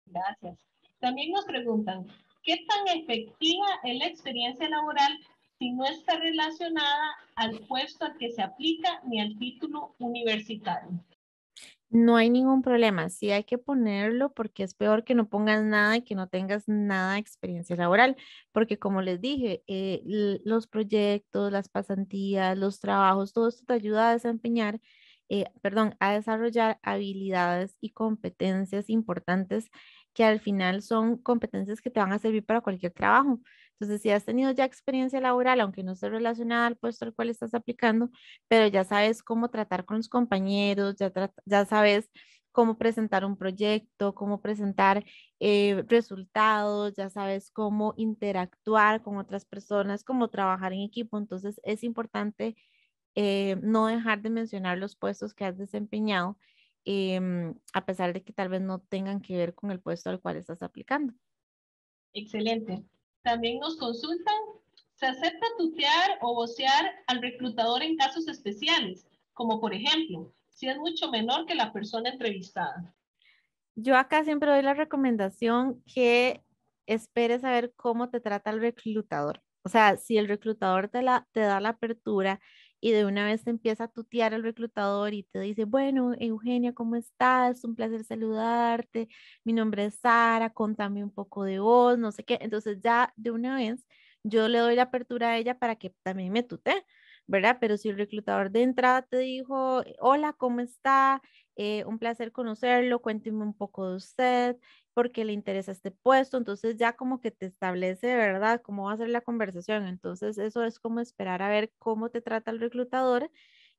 Gracias. También nos preguntan, ¿Qué tan efectiva es la experiencia laboral si no está relacionada al puesto al que se aplica ni al título universitario? No hay ningún problema, sí hay que ponerlo porque es peor que no pongas nada y que no tengas nada de experiencia laboral, porque como les dije, eh, los proyectos, las pasantías, los trabajos, todo esto te ayuda a desempeñar, eh, perdón, a desarrollar habilidades y competencias importantes que al final son competencias que te van a servir para cualquier trabajo. Entonces, si has tenido ya experiencia laboral, aunque no esté relacionada al puesto al cual estás aplicando, pero ya sabes cómo tratar con los compañeros, ya, ya sabes cómo presentar un proyecto, cómo presentar eh, resultados, ya sabes cómo interactuar con otras personas, cómo trabajar en equipo. Entonces, es importante eh, no dejar de mencionar los puestos que has desempeñado Em, a pesar de que tal vez no tengan que ver con el puesto al cual estás aplicando. Excelente. También nos consultan, ¿se acepta tutear o vocear al reclutador en casos especiales? Como por ejemplo, si es mucho menor que la persona entrevistada. Yo acá siempre doy la recomendación que esperes a ver cómo te trata el reclutador. O sea, si el reclutador te, la, te da la apertura y de una vez empieza a tutear el reclutador y te dice, bueno, Eugenia, ¿cómo estás? Un placer saludarte, mi nombre es Sara, contame un poco de vos, no sé qué. Entonces ya de una vez yo le doy la apertura a ella para que también me tutee. ¿verdad? Pero si el reclutador de entrada te dijo, hola, ¿cómo está? Eh, un placer conocerlo, cuénteme un poco de usted, porque le interesa este puesto, entonces ya como que te establece de verdad cómo va a ser la conversación, entonces eso es como esperar a ver cómo te trata el reclutador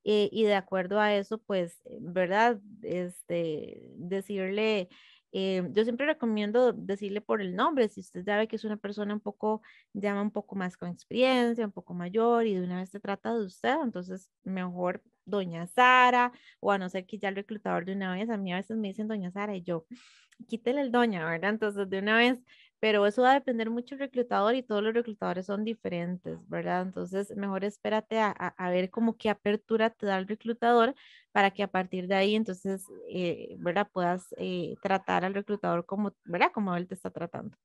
eh, y de acuerdo a eso, pues, eh, ¿verdad? Este, decirle, eh, yo siempre recomiendo decirle por el nombre, si usted sabe que es una persona un poco, llama un poco más con experiencia, un poco mayor y de una vez te trata de usted, entonces mejor doña Sara, o a no ser que ya el reclutador de una vez, a mí a veces me dicen doña Sara y yo, quítele el doña, ¿verdad? Entonces de una vez, pero eso va a depender mucho del reclutador y todos los reclutadores son diferentes, ¿verdad? Entonces mejor espérate a, ver como qué apertura te da el reclutador para que a partir de ahí entonces, eh, ¿verdad? Puedas eh, tratar al reclutador como, ¿verdad? Como él te está tratando.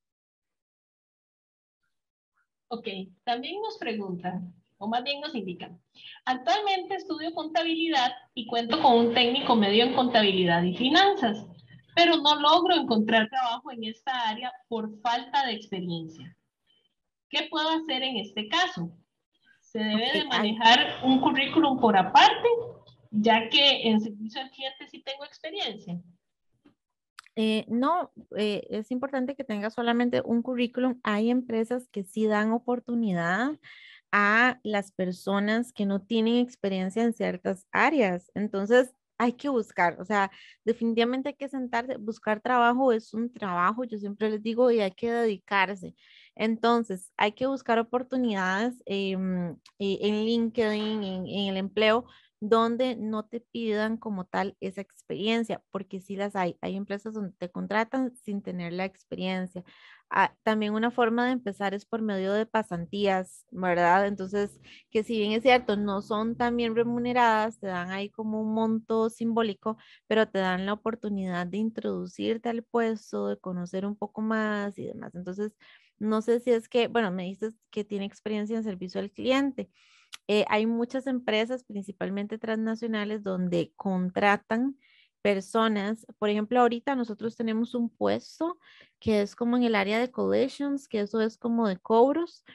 Ok, también nos preguntan, o más bien nos indican. Actualmente estudio contabilidad y cuento con un técnico medio en contabilidad y finanzas, pero no logro encontrar trabajo en esta área por falta de experiencia. ¿Qué puedo hacer en este caso? Se debe de manejar un currículum por aparte, ya que en servicio al cliente sí tengo experiencia. Eh, no, eh, es importante que tenga solamente un currículum. Hay empresas que sí dan oportunidad a las personas que no tienen experiencia en ciertas áreas. Entonces, hay que buscar, o sea, definitivamente hay que sentarse, buscar trabajo es un trabajo, yo siempre les digo, y hay que dedicarse. Entonces, hay que buscar oportunidades em, eh, en LinkedIn, en el empleo, donde no te pidan como tal esa experiencia, porque sí las hay. Hay empresas donde te contratan sin tener la experiencia. Ah, también una forma de empezar es por medio de pasantías, ¿verdad? Entonces, que si bien es cierto, no son también remuneradas, te dan ahí como un monto simbólico, pero te dan la oportunidad de introducirte al puesto, de conocer un poco más y demás. Entonces, no sé si es que, bueno, me dices que tiene experiencia en servicio al cliente. Eh, hay muchas empresas, principalmente transnacionales, donde contratan personas. Por ejemplo, ahorita nosotros tenemos un puesto que es como en el área de collections, que eso es como de cobros,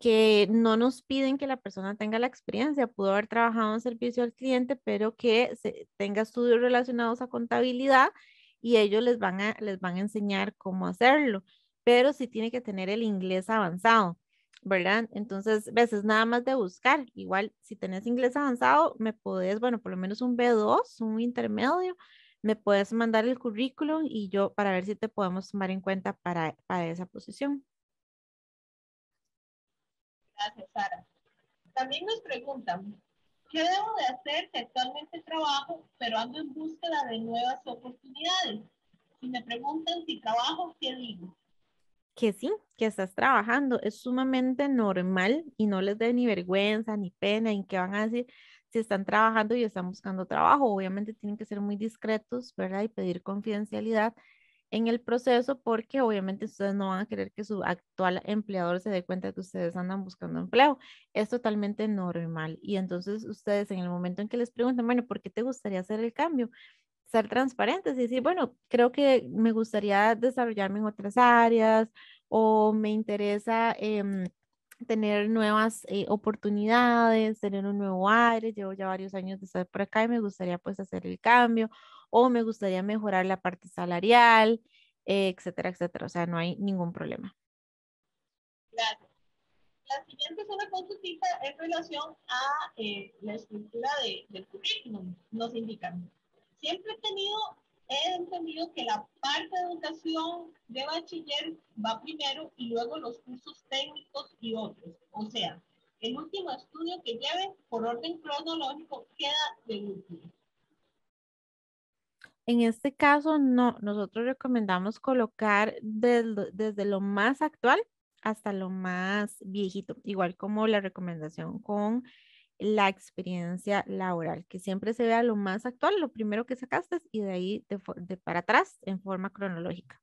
que no nos piden que la persona tenga la experiencia, pudo haber trabajado en servicio al cliente, pero que tenga estudios relacionados a contabilidad y ellos les van a, les van a enseñar cómo hacerlo, pero sí tiene que tener el inglés avanzado. ¿verdad? Entonces, veces nada más de buscar. Igual, si tenés inglés avanzado, me podés, bueno, por lo menos un B2, un intermedio, me puedes mandar el currículum y yo para ver si te podemos tomar en cuenta para, para esa posición. Gracias, Sara. También nos preguntan, ¿qué debo de hacer si actualmente trabajo, pero ando en búsqueda de nuevas oportunidades? Si me preguntan si trabajo, ¿qué digo? que sí, que estás trabajando, es sumamente normal y no les dé ni vergüenza ni pena en que van a decir si están trabajando y están buscando trabajo. Obviamente tienen que ser muy discretos, ¿verdad? Y pedir confidencialidad en el proceso porque obviamente ustedes no van a querer que su actual empleador se dé cuenta que ustedes andan buscando empleo. Es totalmente normal. Y entonces ustedes en el momento en que les preguntan, bueno, ¿por qué te gustaría hacer el cambio? ser transparentes y decir, bueno, creo que me gustaría desarrollarme en otras áreas o me interesa em, tener nuevas eh, oportunidades, tener un nuevo aire, llevo ya varios años de estar por acá y me gustaría pues hacer el cambio o me gustaría mejorar la parte salarial, eh, etcétera, etcétera. O sea, no hay ningún problema. Claro. La siguiente es una consulta en relación a eh, la estructura del currículum. Nos indican, siempre he tenido, entendido que la parte de educación de bachiller va primero y luego los cursos técnicos y otros. O sea, el último estudio que lleve por orden cronológico queda de último. En este caso, no, nosotros recomendamos colocar desde lo más actual hasta lo más viejito, igual como la recomendación con la experiencia laboral, que siempre se vea lo más actual, lo primero que sacaste y de ahí de, para atrás en forma cronológica.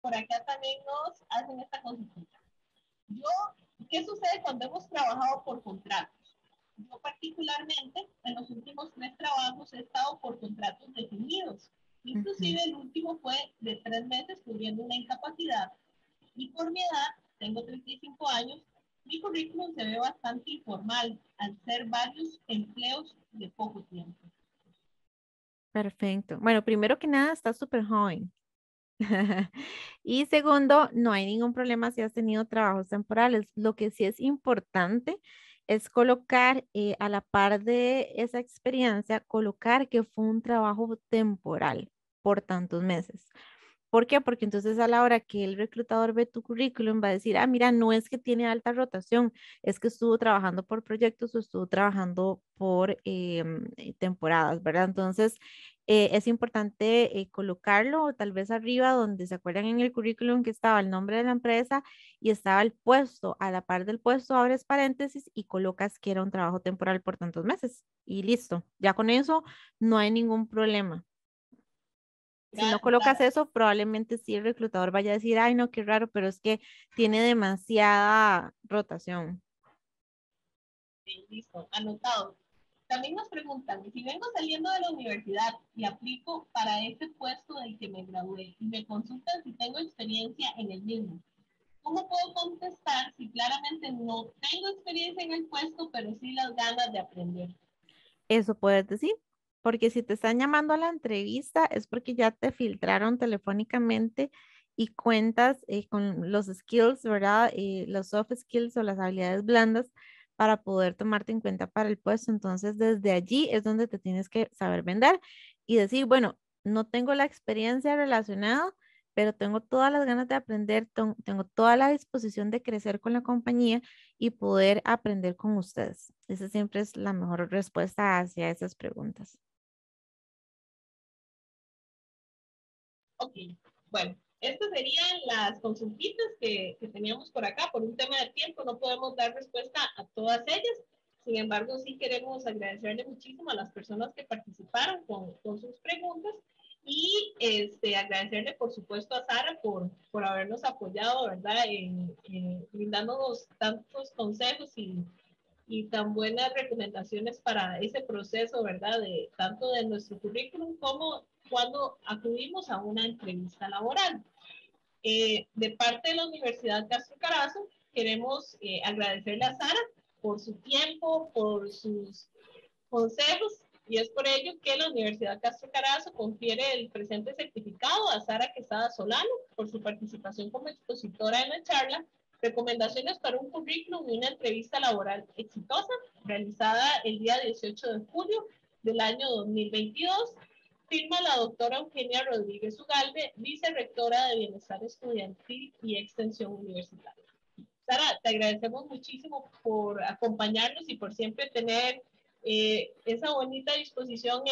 Por acá también nos hacen esta consulta. Yo, ¿qué sucede cuando hemos trabajado por contratos? Yo particularmente en los últimos tres trabajos he estado por contratos definidos. Inclusive el último fue de tres meses cubriendo una incapacidad y por mi edad tengo 35 años, mi currículum se ve bastante informal al ser varios empleos de poco tiempo. Perfecto. Bueno, primero que nada, estás súper joven. y segundo, no hay ningún problema si has tenido trabajos temporales. Lo que sí es importante es colocar eh, a la par de esa experiencia, colocar que fue un trabajo temporal por tantos meses. ¿Por qué? Porque entonces a la hora que el reclutador ve tu currículum va a decir, ah, mira, no es que tiene alta rotación, es que estuvo trabajando por proyectos o estuvo trabajando por em, eh, temporadas, ¿verdad? Entonces, eh, es importante eh, colocarlo tal vez arriba donde se acuerdan en el currículum que estaba el nombre de la empresa y estaba el puesto. A la par del puesto abres paréntesis y colocas que era un trabajo temporal por tantos meses y listo. Ya con eso no hay ningún problema. Si no colocas eso, probablemente sí el reclutador vaya a decir, ay, no, qué raro, pero es que tiene demasiada rotación. Sí, listo, anotado. También nos preguntan, si vengo saliendo de la universidad y aplico para este puesto del que me gradué y me consultan si tengo experiencia en el mismo, ¿cómo puedo contestar si claramente no tengo experiencia en el puesto, pero sí las ganas de aprender? Eso puedes decir, porque si te están llamando a la entrevista es porque ya te filtraron telefónicamente y cuentas eh, con los skills, ¿verdad? Eh, los soft skills o las habilidades blandas para poder tomarte en cuenta para el puesto. Entonces, desde allí es donde te tienes que saber vender y decir, bueno, no tengo la experiencia relacionada, pero tengo todas las ganas de aprender, tengo toda la disposición de crecer con la compañía y poder aprender con ustedes. Esa siempre es la mejor respuesta hacia esas preguntas. Ok, bueno, estas serían las consultitas que, que teníamos por acá. Por un tema de tiempo no podemos dar respuesta a todas ellas. Sin embargo, sí queremos agradecerle muchísimo a las personas que participaron con, con sus preguntas y este, agradecerle, por supuesto, a Sara por, por habernos apoyado, ¿verdad? En, brindándonos tantos consejos y, y, tan buenas recomendaciones para ese proceso, ¿verdad? De, tanto de nuestro currículum como cuando acudimos a una entrevista laboral. Eh, de parte de la Universidad Castro Carazo, queremos eh, agradecerle a Sara por su tiempo, por sus consejos, y es por ello que la Universidad Castro Carazo confiere el presente certificado a Sara Quesada Solano por su participación como expositora en la charla Recomendaciones para un currículum y una entrevista laboral exitosa, realizada el día 18 de julio del año 2022 firma la doctora Eugenia Rodríguez Ugalde, vicerectora de Bienestar Estudiantil y Extensión Universitaria. Sara, te agradecemos muchísimo por acompañarnos y por siempre tener eh, esa bonita disposición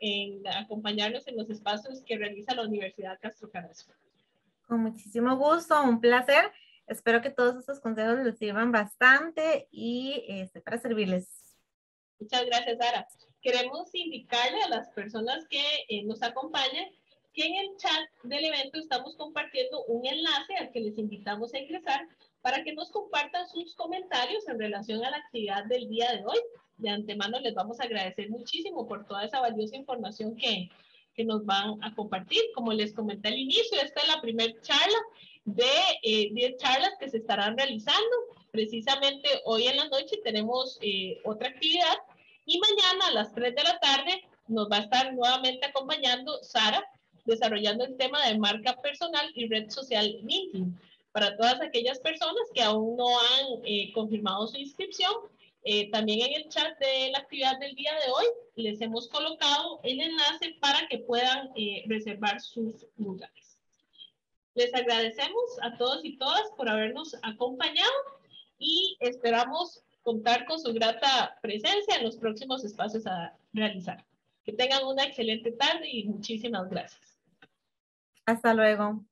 en, acompañarnos en los espacios que realiza la Universidad Castro Carrasco. Con muchísimo gusto, un placer. Espero que todos estos consejos les sirvan bastante y este, para servirles. Muchas gracias, Sara queremos indicarle a las personas que eh, nos acompañan que en el chat del evento estamos compartiendo un enlace al que les invitamos a ingresar para que nos compartan sus comentarios en relación a la actividad del día de hoy. De antemano les vamos a agradecer muchísimo por toda esa valiosa información que, que nos van a compartir. Como les comenté al inicio, esta es la primera charla de 10 eh, charlas que se estarán realizando. Precisamente hoy en la noche tenemos eh, otra actividad y mañana a las 3 de la tarde nos va a estar nuevamente acompañando Sara, desarrollando el tema de marca personal y red social LinkedIn. Para todas aquellas personas que aún no han eh, confirmado su inscripción, eh, también en el chat de la actividad del día de hoy les hemos colocado el enlace para que puedan eh, reservar sus lugares. Les agradecemos a todos y todas por habernos acompañado y esperamos contar con su grata presencia en los próximos espacios a realizar. Que tengan una excelente tarde y muchísimas gracias. Hasta luego.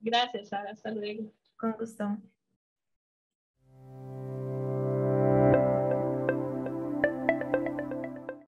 Gracias, Sara. Hasta luego. Con gusto.